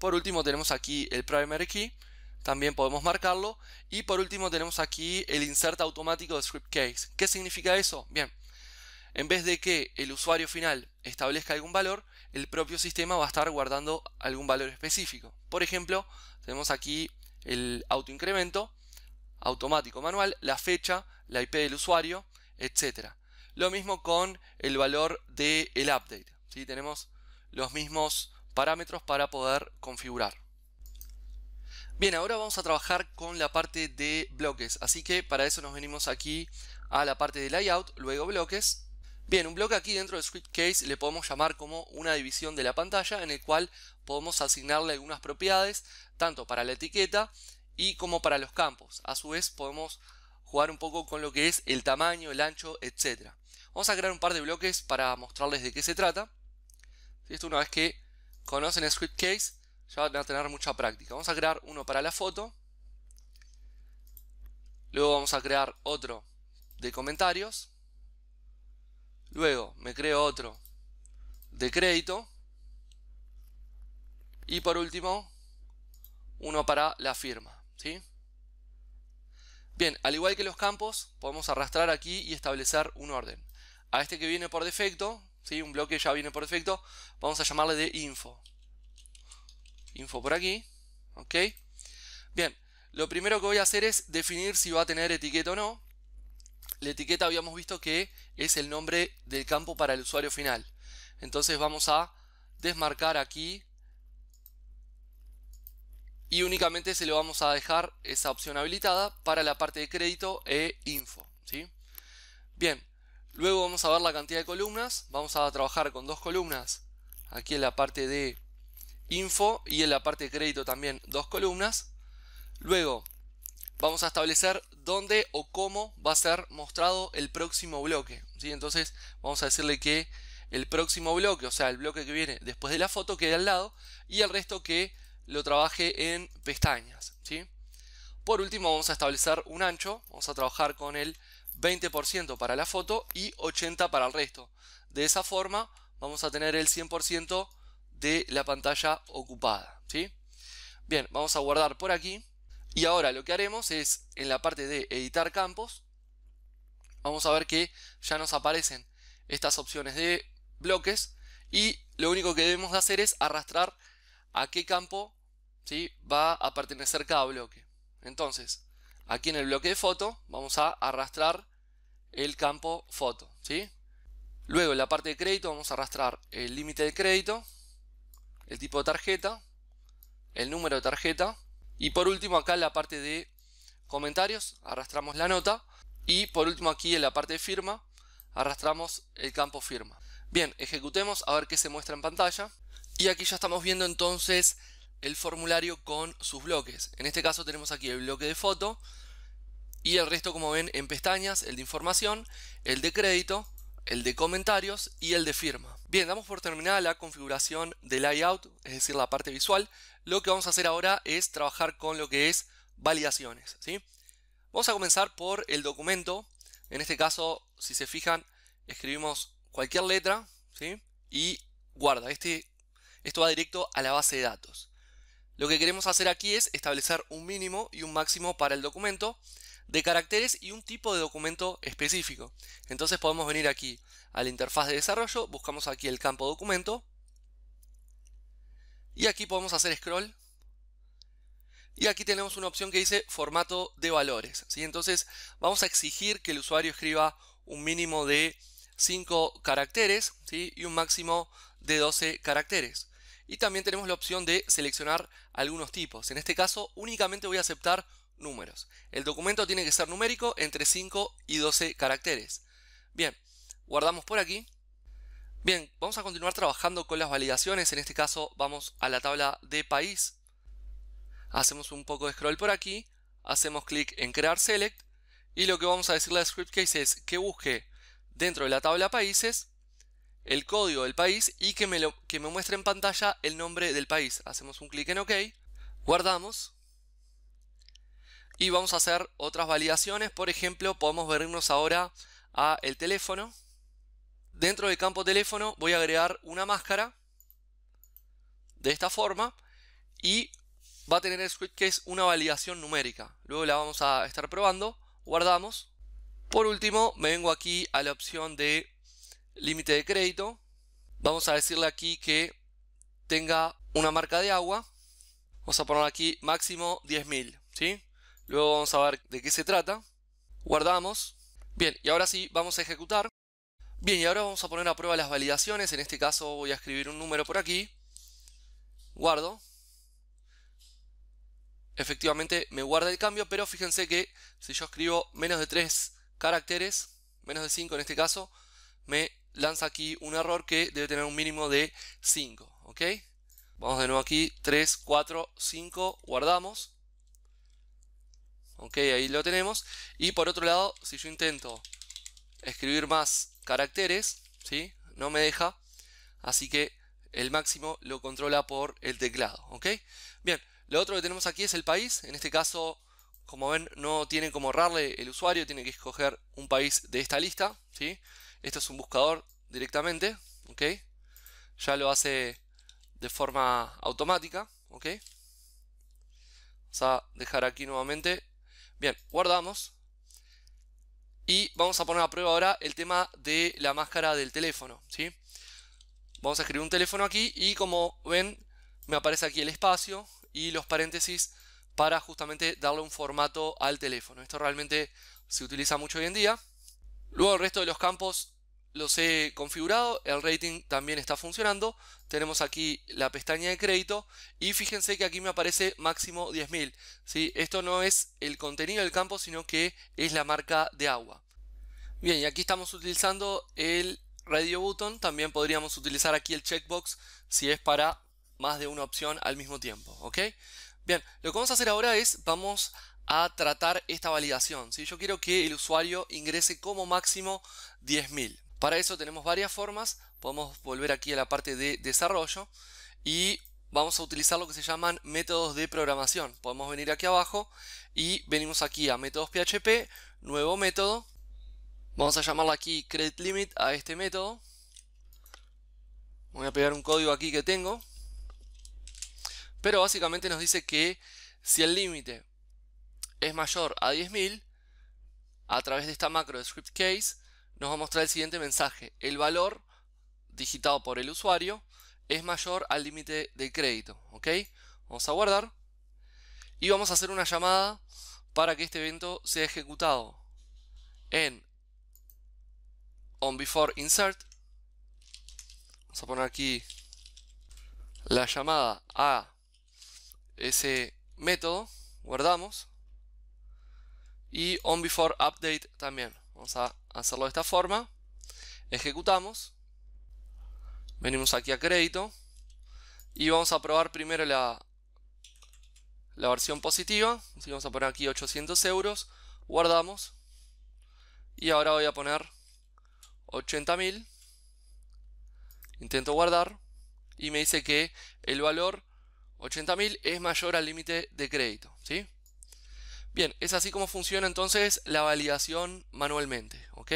Por último tenemos aquí el primary key, también podemos marcarlo y por último tenemos aquí el insert automático de script case. ¿Qué significa eso? Bien, en vez de que el usuario final establezca algún valor, el propio sistema va a estar guardando algún valor específico. Por ejemplo, tenemos aquí el autoincremento automático manual, la fecha, la IP del usuario, etc. Lo mismo con el valor del el update. ¿sí? Tenemos los mismos parámetros para poder configurar. Bien, ahora vamos a trabajar con la parte de bloques, así que para eso nos venimos aquí a la parte de layout, luego bloques, Bien, un bloque aquí dentro de Script Case le podemos llamar como una división de la pantalla en el cual podemos asignarle algunas propiedades tanto para la etiqueta y como para los campos. A su vez podemos jugar un poco con lo que es el tamaño, el ancho, etc. Vamos a crear un par de bloques para mostrarles de qué se trata. Esto una vez que conocen el Script Case ya van a tener mucha práctica. Vamos a crear uno para la foto. Luego vamos a crear otro de comentarios. Luego me creo otro de crédito. Y por último, uno para la firma. ¿sí? Bien, al igual que los campos, podemos arrastrar aquí y establecer un orden. A este que viene por defecto, ¿sí? un bloque ya viene por defecto, vamos a llamarle de info. Info por aquí. ¿ok? Bien, lo primero que voy a hacer es definir si va a tener etiqueta o no la etiqueta habíamos visto que es el nombre del campo para el usuario final. Entonces vamos a desmarcar aquí y únicamente se le vamos a dejar esa opción habilitada para la parte de crédito e info. ¿sí? Bien, luego vamos a ver la cantidad de columnas. Vamos a trabajar con dos columnas aquí en la parte de info y en la parte de crédito también dos columnas. Luego vamos a establecer dónde o cómo va a ser mostrado el próximo bloque. ¿sí? Entonces vamos a decirle que el próximo bloque, o sea, el bloque que viene después de la foto, quede al lado y el resto que lo trabaje en pestañas. ¿sí? Por último vamos a establecer un ancho, vamos a trabajar con el 20% para la foto y 80% para el resto. De esa forma vamos a tener el 100% de la pantalla ocupada. ¿sí? Bien, vamos a guardar por aquí. Y ahora lo que haremos es, en la parte de editar campos, vamos a ver que ya nos aparecen estas opciones de bloques y lo único que debemos hacer es arrastrar a qué campo va a pertenecer cada bloque. Entonces, aquí en el bloque de foto vamos a arrastrar el campo foto. ¿sí? Luego en la parte de crédito vamos a arrastrar el límite de crédito, el tipo de tarjeta, el número de tarjeta, y por último acá en la parte de comentarios arrastramos la nota. Y por último aquí en la parte de firma arrastramos el campo firma. Bien, ejecutemos a ver qué se muestra en pantalla. Y aquí ya estamos viendo entonces el formulario con sus bloques. En este caso tenemos aquí el bloque de foto y el resto como ven en pestañas, el de información, el de crédito, el de comentarios y el de firma. Bien, damos por terminada la configuración de layout, es decir, la parte visual lo que vamos a hacer ahora es trabajar con lo que es validaciones. Vamos a comenzar por el documento. En este caso, si se fijan, escribimos cualquier letra ¿sí? y guarda. Este, esto va directo a la base de datos. Lo que queremos hacer aquí es establecer un mínimo y un máximo para el documento de caracteres y un tipo de documento específico. Entonces podemos venir aquí a la interfaz de desarrollo, buscamos aquí el campo documento y aquí podemos hacer scroll. Y aquí tenemos una opción que dice formato de valores. ¿sí? Entonces vamos a exigir que el usuario escriba un mínimo de 5 caracteres y un máximo de 12 caracteres. Y también tenemos la opción de seleccionar algunos tipos. En este caso únicamente voy a aceptar números. El documento tiene que ser numérico entre 5 y 12 caracteres. Bien, guardamos por aquí. Bien, vamos a continuar trabajando con las validaciones. En este caso vamos a la tabla de país. Hacemos un poco de scroll por aquí. Hacemos clic en crear select. Y lo que vamos a decirle a Scriptcase case es que busque dentro de la tabla países el código del país y que me, que me muestre en pantalla el nombre del país. Hacemos un clic en OK. Guardamos. Y vamos a hacer otras validaciones. Por ejemplo, podemos venirnos ahora a el teléfono Dentro del campo teléfono voy a agregar una máscara de esta forma y va a tener el script es una validación numérica. Luego la vamos a estar probando, guardamos. Por último, me vengo aquí a la opción de límite de crédito. Vamos a decirle aquí que tenga una marca de agua. Vamos a poner aquí máximo 10.000, ¿sí? Luego vamos a ver de qué se trata. Guardamos. Bien, y ahora sí, vamos a ejecutar. Bien, y ahora vamos a poner a prueba las validaciones. En este caso voy a escribir un número por aquí. Guardo. Efectivamente me guarda el cambio, pero fíjense que si yo escribo menos de 3 caracteres, menos de 5 en este caso, me lanza aquí un error que debe tener un mínimo de 5. ¿Ok? Vamos de nuevo aquí, 3, 4, 5, guardamos. Ok, ahí lo tenemos. Y por otro lado, si yo intento escribir más caracteres, ¿sí? No me deja, así que el máximo lo controla por el teclado, ¿ok? Bien, lo otro que tenemos aquí es el país, en este caso, como ven, no tiene como ahorrarle el usuario, tiene que escoger un país de esta lista, ¿sí? Esto es un buscador directamente, ¿ok? Ya lo hace de forma automática, ¿ok? Vamos a dejar aquí nuevamente. Bien, guardamos, y vamos a poner a prueba ahora el tema de la máscara del teléfono, ¿sí? Vamos a escribir un teléfono aquí y como ven me aparece aquí el espacio y los paréntesis para justamente darle un formato al teléfono. Esto realmente se utiliza mucho hoy en día. Luego el resto de los campos los he configurado, el rating también está funcionando. Tenemos aquí la pestaña de crédito y fíjense que aquí me aparece máximo 10.000. ¿sí? Esto no es el contenido del campo, sino que es la marca de agua. Bien, y aquí estamos utilizando el radio button. También podríamos utilizar aquí el checkbox si es para más de una opción al mismo tiempo. ¿ok? Bien, lo que vamos a hacer ahora es vamos a tratar esta validación. Si Yo quiero que el usuario ingrese como máximo 10.000. Para eso tenemos varias formas. Podemos volver aquí a la parte de desarrollo y vamos a utilizar lo que se llaman métodos de programación. Podemos venir aquí abajo y venimos aquí a métodos PHP, nuevo método. Vamos a llamarlo aquí credit limit a este método. Voy a pegar un código aquí que tengo. Pero básicamente nos dice que si el límite es mayor a 10.000, a través de esta macro de script case, nos va a mostrar el siguiente mensaje. El valor digitado por el usuario es mayor al límite de crédito. ¿Ok? Vamos a guardar. Y vamos a hacer una llamada para que este evento sea ejecutado en onBeforeInsert Vamos a poner aquí la llamada a ese método. Guardamos. Y onBeforeUpdate también. Vamos a hacerlo de esta forma. Ejecutamos. Venimos aquí a crédito. Y vamos a probar primero la, la versión positiva. Así vamos a poner aquí 800 euros. Guardamos. Y ahora voy a poner 80.000. Intento guardar. Y me dice que el valor 80.000 es mayor al límite de crédito. ¿sí? Bien, es así como funciona entonces la validación manualmente, ¿ok?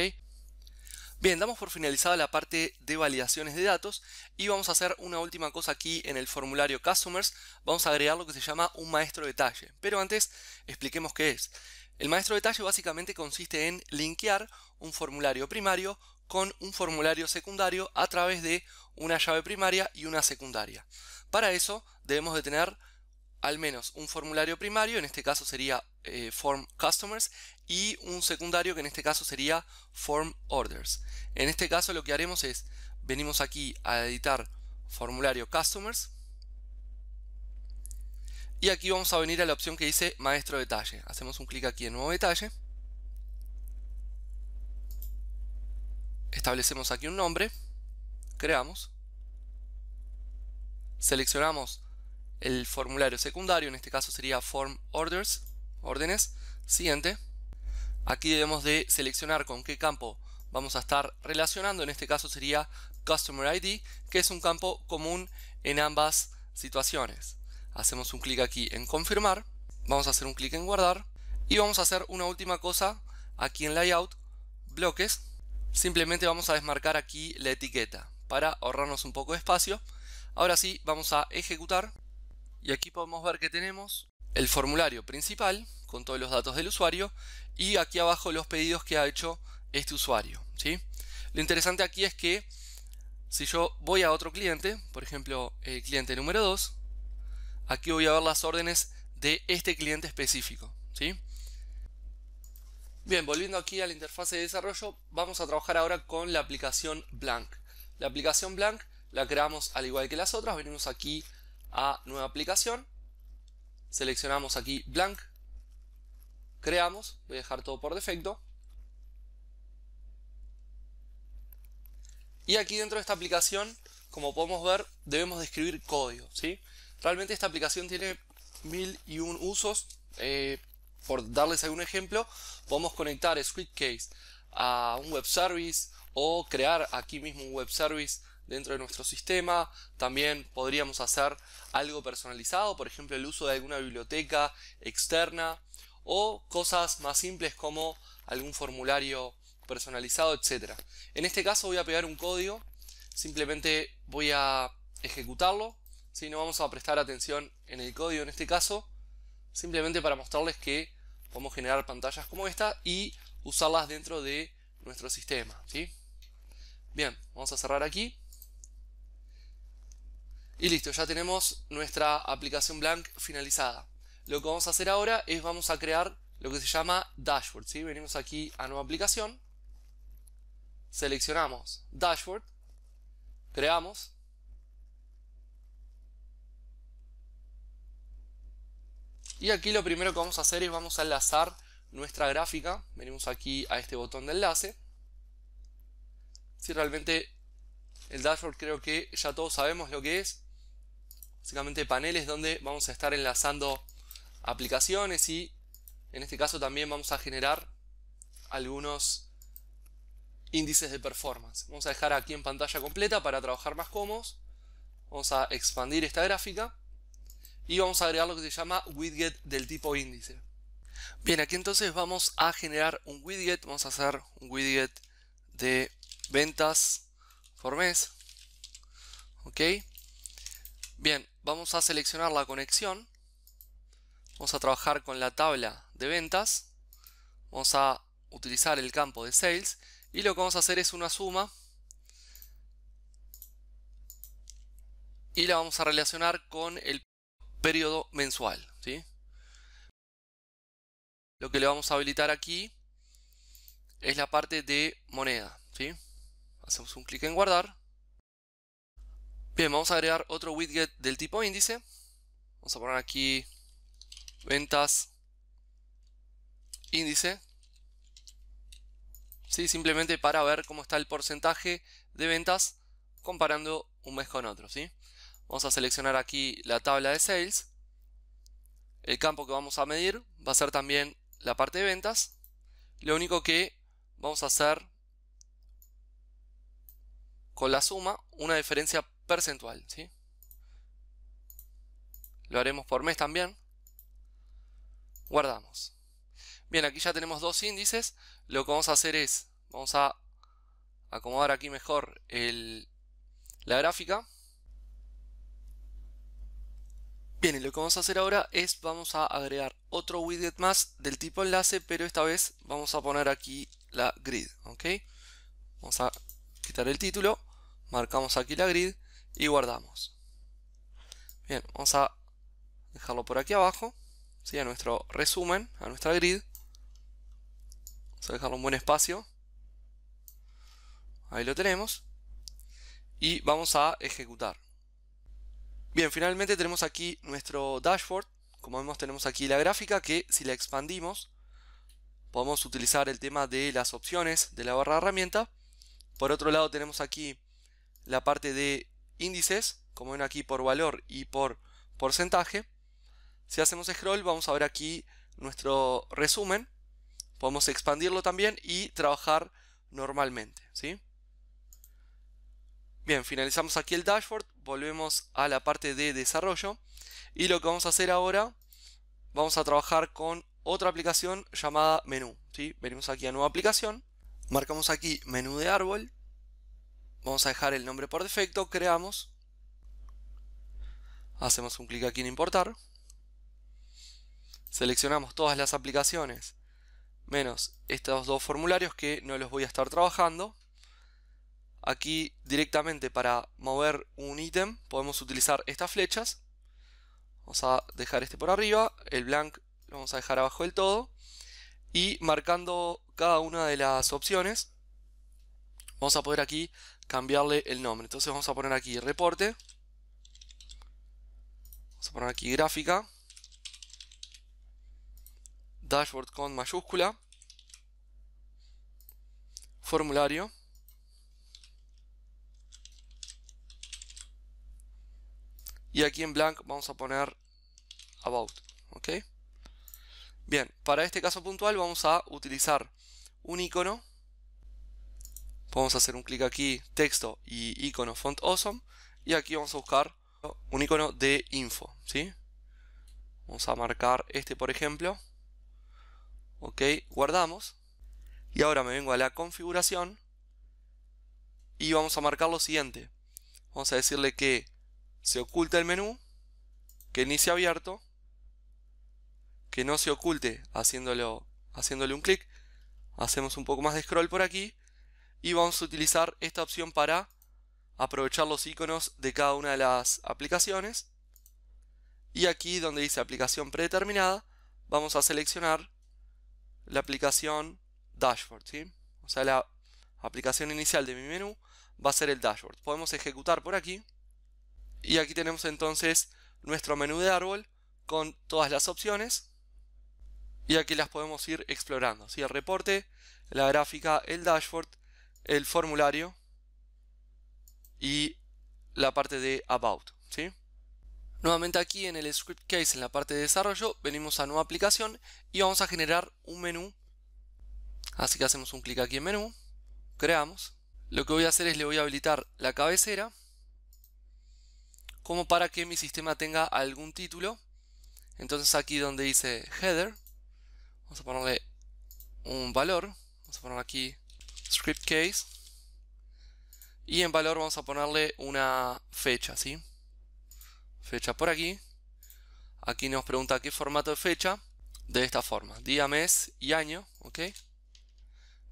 Bien, damos por finalizada la parte de validaciones de datos y vamos a hacer una última cosa aquí en el formulario Customers. Vamos a agregar lo que se llama un maestro detalle. Pero antes, expliquemos qué es. El maestro detalle básicamente consiste en linkear un formulario primario con un formulario secundario a través de una llave primaria y una secundaria. Para eso debemos de tener al menos un formulario primario, en este caso sería eh, Form Customers, y un secundario que en este caso sería Form Orders. En este caso lo que haremos es, venimos aquí a editar formulario Customers, y aquí vamos a venir a la opción que dice Maestro Detalle. Hacemos un clic aquí en Nuevo Detalle. Establecemos aquí un nombre. Creamos. Seleccionamos el formulario secundario, en este caso sería Form Orders, órdenes, siguiente. Aquí debemos de seleccionar con qué campo vamos a estar relacionando, en este caso sería Customer ID, que es un campo común en ambas situaciones. Hacemos un clic aquí en confirmar, vamos a hacer un clic en guardar y vamos a hacer una última cosa aquí en layout, bloques, simplemente vamos a desmarcar aquí la etiqueta para ahorrarnos un poco de espacio. Ahora sí, vamos a ejecutar y aquí podemos ver que tenemos el formulario principal con todos los datos del usuario y aquí abajo los pedidos que ha hecho este usuario. ¿sí? Lo interesante aquí es que si yo voy a otro cliente, por ejemplo el cliente número 2, aquí voy a ver las órdenes de este cliente específico. ¿sí? Bien, volviendo aquí a la interfaz de desarrollo, vamos a trabajar ahora con la aplicación Blank. La aplicación Blank la creamos al igual que las otras, venimos aquí a nueva aplicación, seleccionamos aquí blank, creamos, voy a dejar todo por defecto, y aquí dentro de esta aplicación, como podemos ver, debemos escribir código, ¿sí? Realmente esta aplicación tiene mil y un usos, eh, por darles algún ejemplo, podemos conectar Case a un web service o crear aquí mismo un web service dentro de nuestro sistema. También podríamos hacer algo personalizado, por ejemplo el uso de alguna biblioteca externa o cosas más simples como algún formulario personalizado, etc. En este caso voy a pegar un código, simplemente voy a ejecutarlo, si no vamos a prestar atención en el código en este caso, simplemente para mostrarles que podemos generar pantallas como esta y usarlas dentro de nuestro sistema. ¿sí? Bien, vamos a cerrar aquí. Y listo, ya tenemos nuestra aplicación Blank finalizada. Lo que vamos a hacer ahora es vamos a crear lo que se llama Dashboard. Venimos aquí a Nueva Aplicación, seleccionamos Dashboard, creamos. Y aquí lo primero que vamos a hacer es vamos a enlazar nuestra gráfica. Venimos aquí a este botón de enlace. Si realmente el dashboard creo que ya todos sabemos lo que es básicamente paneles donde vamos a estar enlazando aplicaciones y en este caso también vamos a generar algunos índices de performance. Vamos a dejar aquí en pantalla completa para trabajar más cómodos. Vamos a expandir esta gráfica y vamos a agregar lo que se llama widget del tipo índice. Bien, aquí entonces vamos a generar un widget. Vamos a hacer un widget de ventas por mes. Ok. Bien, vamos a seleccionar la conexión. Vamos a trabajar con la tabla de ventas. Vamos a utilizar el campo de sales. Y lo que vamos a hacer es una suma. Y la vamos a relacionar con el periodo mensual. ¿sí? Lo que le vamos a habilitar aquí es la parte de moneda. ¿sí? Hacemos un clic en guardar. Bien, vamos a agregar otro widget del tipo índice. Vamos a poner aquí ventas índice. ¿Sí? Simplemente para ver cómo está el porcentaje de ventas comparando un mes con otro. ¿sí? Vamos a seleccionar aquí la tabla de sales. El campo que vamos a medir va a ser también la parte de ventas. Lo único que vamos a hacer con la suma, una diferencia percentual, ¿sí? Lo haremos por mes también. Guardamos. Bien, aquí ya tenemos dos índices. Lo que vamos a hacer es, vamos a acomodar aquí mejor la gráfica. Bien, y lo que vamos a hacer ahora es, vamos a agregar otro widget más del tipo enlace, pero esta vez vamos a poner aquí la grid, ¿ok? Vamos a quitar el título, marcamos aquí la grid y guardamos. Bien, vamos a dejarlo por aquí abajo, ¿sí? a nuestro resumen, a nuestra grid. Vamos a dejarlo un buen espacio. Ahí lo tenemos. Y vamos a ejecutar. Bien, finalmente tenemos aquí nuestro dashboard. Como vemos tenemos aquí la gráfica que si la expandimos podemos utilizar el tema de las opciones de la barra de herramienta. Por otro lado tenemos aquí la parte de índices, como ven aquí por valor y por porcentaje. Si hacemos scroll vamos a ver aquí nuestro resumen. Podemos expandirlo también y trabajar normalmente. ¿sí? Bien, finalizamos aquí el dashboard. Volvemos a la parte de desarrollo. Y lo que vamos a hacer ahora, vamos a trabajar con otra aplicación llamada menú. ¿sí? Venimos aquí a nueva aplicación. Marcamos aquí menú de árbol vamos a dejar el nombre por defecto, creamos, hacemos un clic aquí en importar, seleccionamos todas las aplicaciones menos estos dos formularios que no los voy a estar trabajando. Aquí directamente para mover un ítem podemos utilizar estas flechas. Vamos a dejar este por arriba, el blank lo vamos a dejar abajo del todo. Y marcando cada una de las opciones vamos a poder aquí cambiarle el nombre. Entonces vamos a poner aquí reporte. Vamos a poner aquí gráfica. Dashboard con mayúscula. Formulario. Y aquí en blank vamos a poner about. ¿Ok? Bien, para este caso puntual vamos a utilizar un icono Vamos a hacer un clic aquí, texto y icono font awesome. Y aquí vamos a buscar un icono de info, ¿sí? Vamos a marcar este, por ejemplo. Ok, guardamos. Y ahora me vengo a la configuración. Y vamos a marcar lo siguiente. Vamos a decirle que se oculte el menú, que inicie abierto, que no se oculte haciéndolo, haciéndole un clic. Hacemos un poco más de scroll por aquí y vamos a utilizar esta opción para aprovechar los iconos de cada una de las aplicaciones y aquí donde dice aplicación predeterminada vamos a seleccionar la aplicación dashboard o sea la aplicación inicial de mi menú va a ser el dashboard podemos ejecutar por aquí y aquí tenemos entonces nuestro menú de árbol con todas las opciones y aquí las podemos ir explorando ¿sí? el reporte, la gráfica, el dashboard el formulario y la parte de About. ¿sí? Nuevamente aquí en el script case, en la parte de desarrollo, venimos a nueva aplicación y vamos a generar un menú. Así que hacemos un clic aquí en menú, creamos. Lo que voy a hacer es le voy a habilitar la cabecera como para que mi sistema tenga algún título. Entonces aquí donde dice header, vamos a ponerle un valor, vamos a poner aquí script case y en valor vamos a ponerle una fecha, ¿sí? Fecha por aquí. Aquí nos pregunta qué formato de fecha. De esta forma, día, mes y año, ¿ok?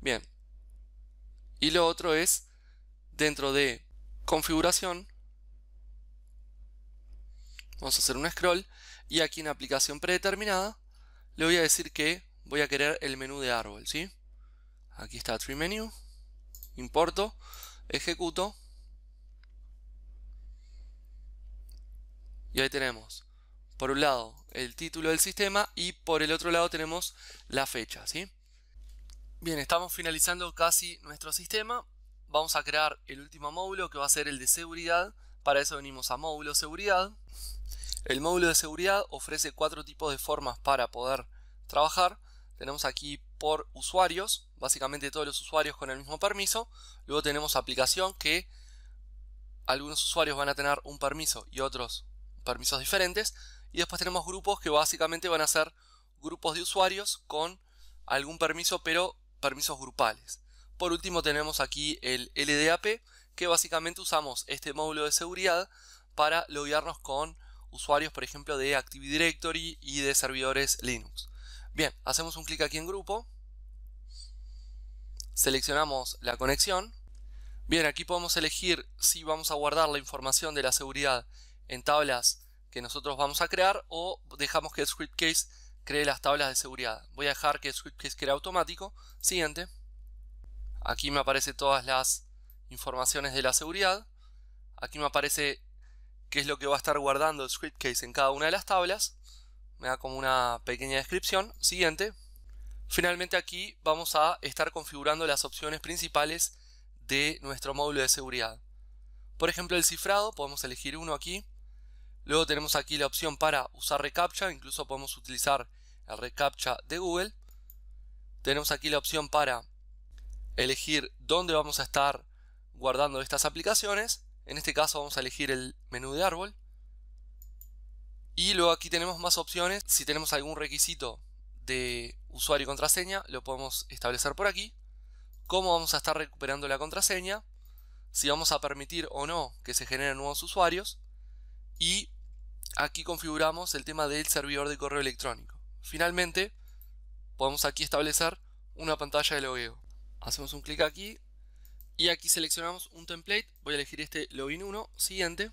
Bien. Y lo otro es, dentro de configuración, vamos a hacer un scroll y aquí en aplicación predeterminada le voy a decir que voy a querer el menú de árbol, ¿sí? Aquí está Tree Menu. Importo. Ejecuto. Y ahí tenemos, por un lado, el título del sistema y por el otro lado tenemos la fecha, ¿sí? Bien, estamos finalizando casi nuestro sistema. Vamos a crear el último módulo que va a ser el de seguridad. Para eso venimos a módulo seguridad. El módulo de seguridad ofrece cuatro tipos de formas para poder trabajar. Tenemos aquí por usuarios, básicamente todos los usuarios con el mismo permiso. Luego tenemos aplicación que algunos usuarios van a tener un permiso y otros permisos diferentes. Y después tenemos grupos que básicamente van a ser grupos de usuarios con algún permiso, pero permisos grupales. Por último tenemos aquí el LDAP, que básicamente usamos este módulo de seguridad para loguearnos con usuarios, por ejemplo, de Active Directory y de servidores Linux. Bien, hacemos un clic aquí en grupo. Seleccionamos la conexión. Bien, aquí podemos elegir si vamos a guardar la información de la seguridad en tablas que nosotros vamos a crear o dejamos que ScriptCase cree las tablas de seguridad. Voy a dejar que ScriptCase cree automático. Siguiente. Aquí me aparece todas las informaciones de la seguridad. Aquí me aparece qué es lo que va a estar guardando el ScriptCase en cada una de las tablas. Me da como una pequeña descripción. Siguiente. Finalmente aquí vamos a estar configurando las opciones principales de nuestro módulo de seguridad. Por ejemplo, el cifrado, podemos elegir uno aquí. Luego tenemos aquí la opción para usar reCAPTCHA, incluso podemos utilizar el reCAPTCHA de Google. Tenemos aquí la opción para elegir dónde vamos a estar guardando estas aplicaciones. En este caso vamos a elegir el menú de árbol. Y luego aquí tenemos más opciones. Si tenemos algún requisito de usuario y contraseña lo podemos establecer por aquí. Cómo vamos a estar recuperando la contraseña, si vamos a permitir o no que se generen nuevos usuarios y aquí configuramos el tema del servidor de correo electrónico. Finalmente, podemos aquí establecer una pantalla de logueo. Hacemos un clic aquí y aquí seleccionamos un template. Voy a elegir este login 1, siguiente.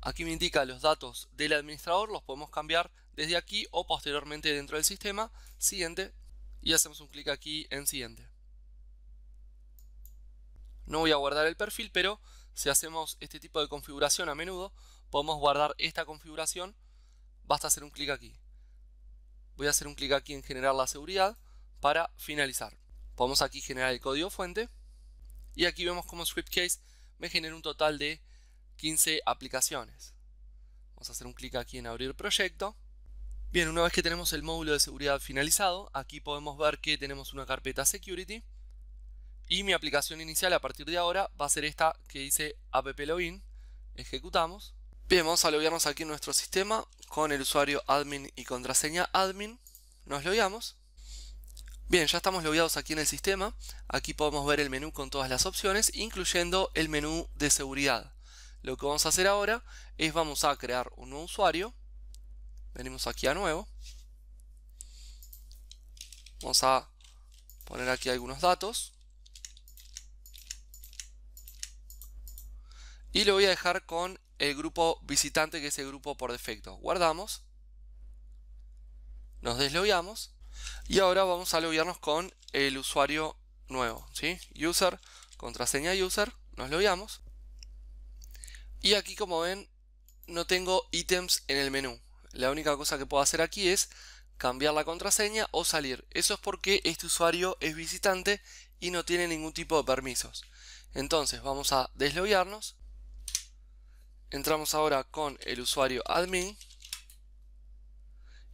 Aquí me indica los datos del administrador, los podemos cambiar desde aquí o posteriormente dentro del sistema. Siguiente. Y hacemos un clic aquí en siguiente. No voy a guardar el perfil, pero si hacemos este tipo de configuración a menudo, podemos guardar esta configuración. Basta hacer un clic aquí. Voy a hacer un clic aquí en generar la seguridad para finalizar. Podemos aquí generar el código fuente. Y aquí vemos como Scriptcase me genera un total de 15 aplicaciones. Vamos a hacer un clic aquí en abrir proyecto. Bien, una vez que tenemos el módulo de seguridad finalizado, aquí podemos ver que tenemos una carpeta Security y mi aplicación inicial a partir de ahora va a ser esta que dice app login. Ejecutamos. Bien, vamos a loguearnos aquí en nuestro sistema con el usuario admin y contraseña admin. Nos logueamos. Bien, ya estamos logueados aquí en el sistema. Aquí podemos ver el menú con todas las opciones, incluyendo el menú de seguridad. Lo que vamos a hacer ahora es vamos a crear un nuevo usuario Venimos aquí a nuevo. Vamos a poner aquí algunos datos. Y lo voy a dejar con el grupo visitante, que es el grupo por defecto. Guardamos. Nos deslogueamos. Y ahora vamos a loguearnos con el usuario nuevo. ¿sí? User, contraseña user. Nos logueamos. Y aquí como ven, no tengo ítems en el menú. La única cosa que puedo hacer aquí es cambiar la contraseña o salir. Eso es porque este usuario es visitante y no tiene ningún tipo de permisos. Entonces vamos a desloguearnos. Entramos ahora con el usuario admin.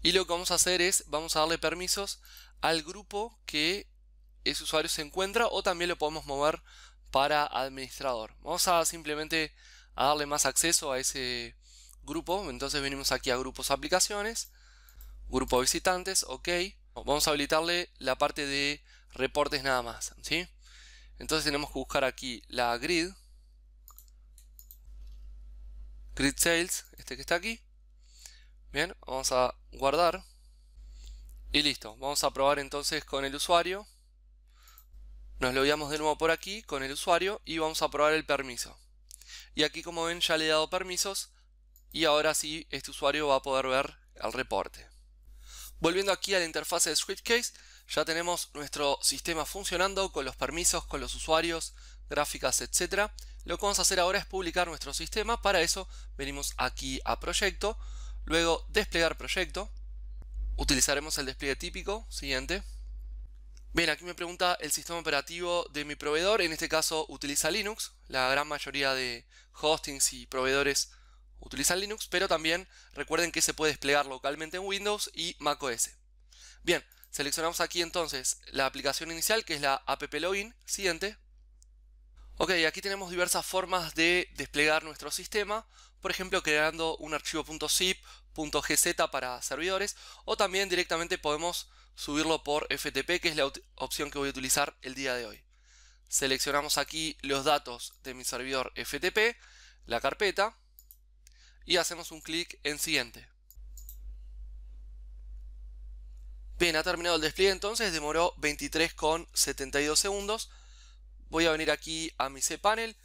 Y lo que vamos a hacer es, vamos a darle permisos al grupo que ese usuario se encuentra o también lo podemos mover para administrador. Vamos a simplemente a darle más acceso a ese grupo, entonces venimos aquí a grupos aplicaciones, grupo visitantes, ok. Vamos a habilitarle la parte de reportes nada más, ¿sí? Entonces tenemos que buscar aquí la grid, grid sales, este que está aquí. Bien, vamos a guardar. Y listo, vamos a probar entonces con el usuario. Nos veamos de nuevo por aquí con el usuario y vamos a probar el permiso. Y aquí como ven ya le he dado permisos y ahora sí este usuario va a poder ver el reporte. Volviendo aquí a la interfaz de Case, ya tenemos nuestro sistema funcionando con los permisos, con los usuarios, gráficas, etc. Lo que vamos a hacer ahora es publicar nuestro sistema, para eso venimos aquí a proyecto, luego desplegar proyecto, utilizaremos el despliegue típico, siguiente. Bien, aquí me pregunta el sistema operativo de mi proveedor, en este caso utiliza Linux, la gran mayoría de hostings y proveedores utilizan Linux, pero también recuerden que se puede desplegar localmente en Windows y macOS. Bien, seleccionamos aquí entonces la aplicación inicial, que es la app login, siguiente. Ok, aquí tenemos diversas formas de desplegar nuestro sistema, por ejemplo creando un archivo .zip, .gz para servidores, o también directamente podemos subirlo por FTP, que es la opción que voy a utilizar el día de hoy. Seleccionamos aquí los datos de mi servidor FTP, la carpeta, y hacemos un clic en siguiente. Bien, ha terminado el despliegue entonces, demoró 23,72 segundos. Voy a venir aquí a mi cPanel.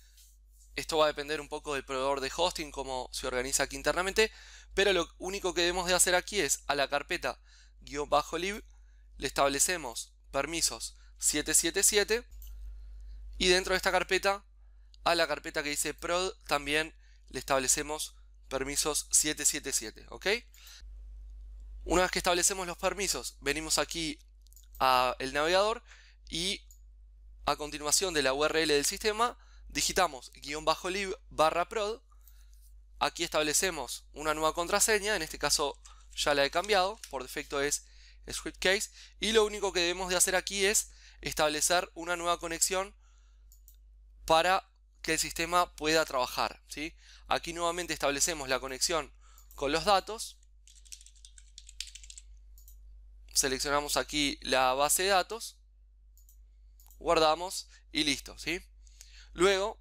Esto va a depender un poco del proveedor de hosting, Como se organiza aquí internamente. Pero lo único que debemos de hacer aquí es a la carpeta guión bajo lib le establecemos permisos 777 y dentro de esta carpeta a la carpeta que dice prod también le establecemos permisos 777, ¿ok? Una vez que establecemos los permisos, venimos aquí al navegador y a continuación de la URL del sistema, digitamos guión bajo lib barra prod, aquí establecemos una nueva contraseña, en este caso ya la he cambiado, por defecto es script y lo único que debemos de hacer aquí es establecer una nueva conexión para el sistema pueda trabajar. ¿sí? Aquí nuevamente establecemos la conexión con los datos. Seleccionamos aquí la base de datos. Guardamos y listo. ¿sí? Luego,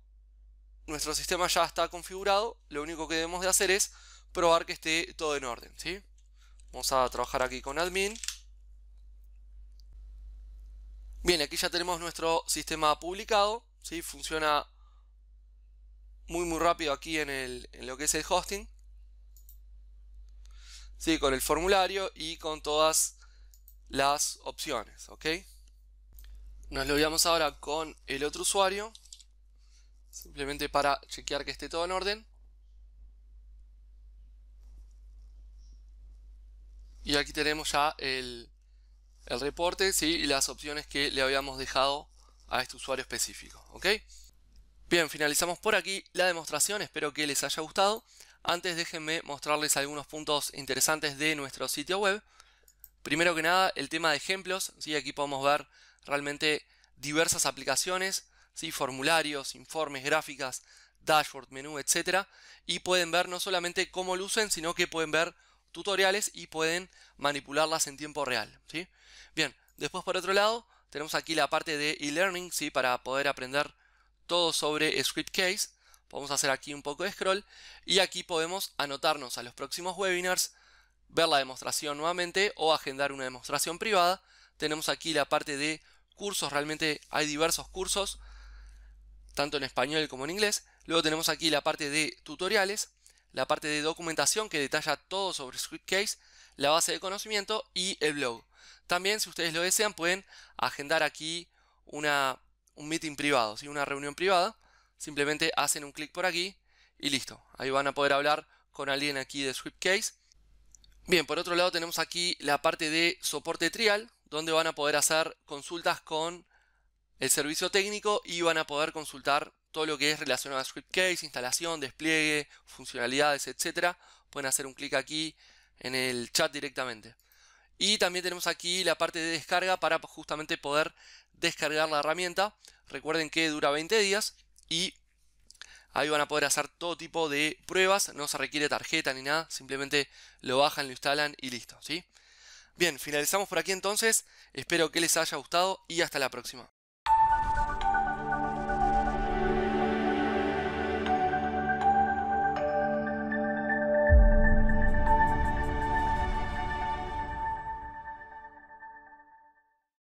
nuestro sistema ya está configurado. Lo único que debemos de hacer es probar que esté todo en orden. ¿sí? Vamos a trabajar aquí con admin. Bien, aquí ya tenemos nuestro sistema publicado. ¿sí? Funciona muy muy rápido aquí en, lo que es el hosting. Sí, con el formulario y con todas las opciones, ¿ok? Nos lo veamos ahora con el otro usuario, simplemente para chequear que esté todo en orden. Y aquí tenemos ya el, reporte ¿sí? y las opciones que le habíamos dejado a este usuario específico, ¿ok? Bien, finalizamos por aquí la demostración, espero que les haya gustado. Antes déjenme mostrarles algunos puntos interesantes de nuestro sitio web. Primero que nada, el tema de ejemplos, ¿sí? aquí podemos ver realmente diversas aplicaciones, ¿sí? formularios, informes, gráficas, dashboard, menú, etc. Y pueden ver no solamente cómo lucen, sino que pueden ver tutoriales y pueden manipularlas en tiempo real. ¿sí? Bien, después por otro lado, tenemos aquí la parte de e-learning, ¿sí? para poder aprender todo sobre Script Case. Podemos hacer aquí un poco de scroll y aquí podemos anotarnos a los próximos webinars, ver la demostración nuevamente o agendar una demostración privada. Tenemos aquí la parte de cursos, realmente hay diversos cursos, tanto en español como en inglés. Luego tenemos aquí la parte de tutoriales, la parte de documentación que detalla todo sobre Scriptcase. la base de conocimiento y el blog. También si ustedes lo desean pueden agendar aquí una un meeting privado, ¿sí? una reunión privada, simplemente hacen un clic por aquí y listo. Ahí van a poder hablar con alguien aquí de Scriptcase. Bien, por otro lado tenemos aquí la parte de soporte trial, donde van a poder hacer consultas con el servicio técnico y van a poder consultar todo lo que es relacionado a Scriptcase. instalación, despliegue, funcionalidades, etc. Pueden hacer un clic aquí en el chat directamente. Y también tenemos aquí la parte de descarga para justamente poder descargar la herramienta. Recuerden que dura 20 días y ahí van a poder hacer todo tipo de pruebas. No se requiere tarjeta ni nada, simplemente lo bajan, lo instalan y listo. ¿sí? Bien, finalizamos por aquí entonces. Espero que les haya gustado y hasta la próxima.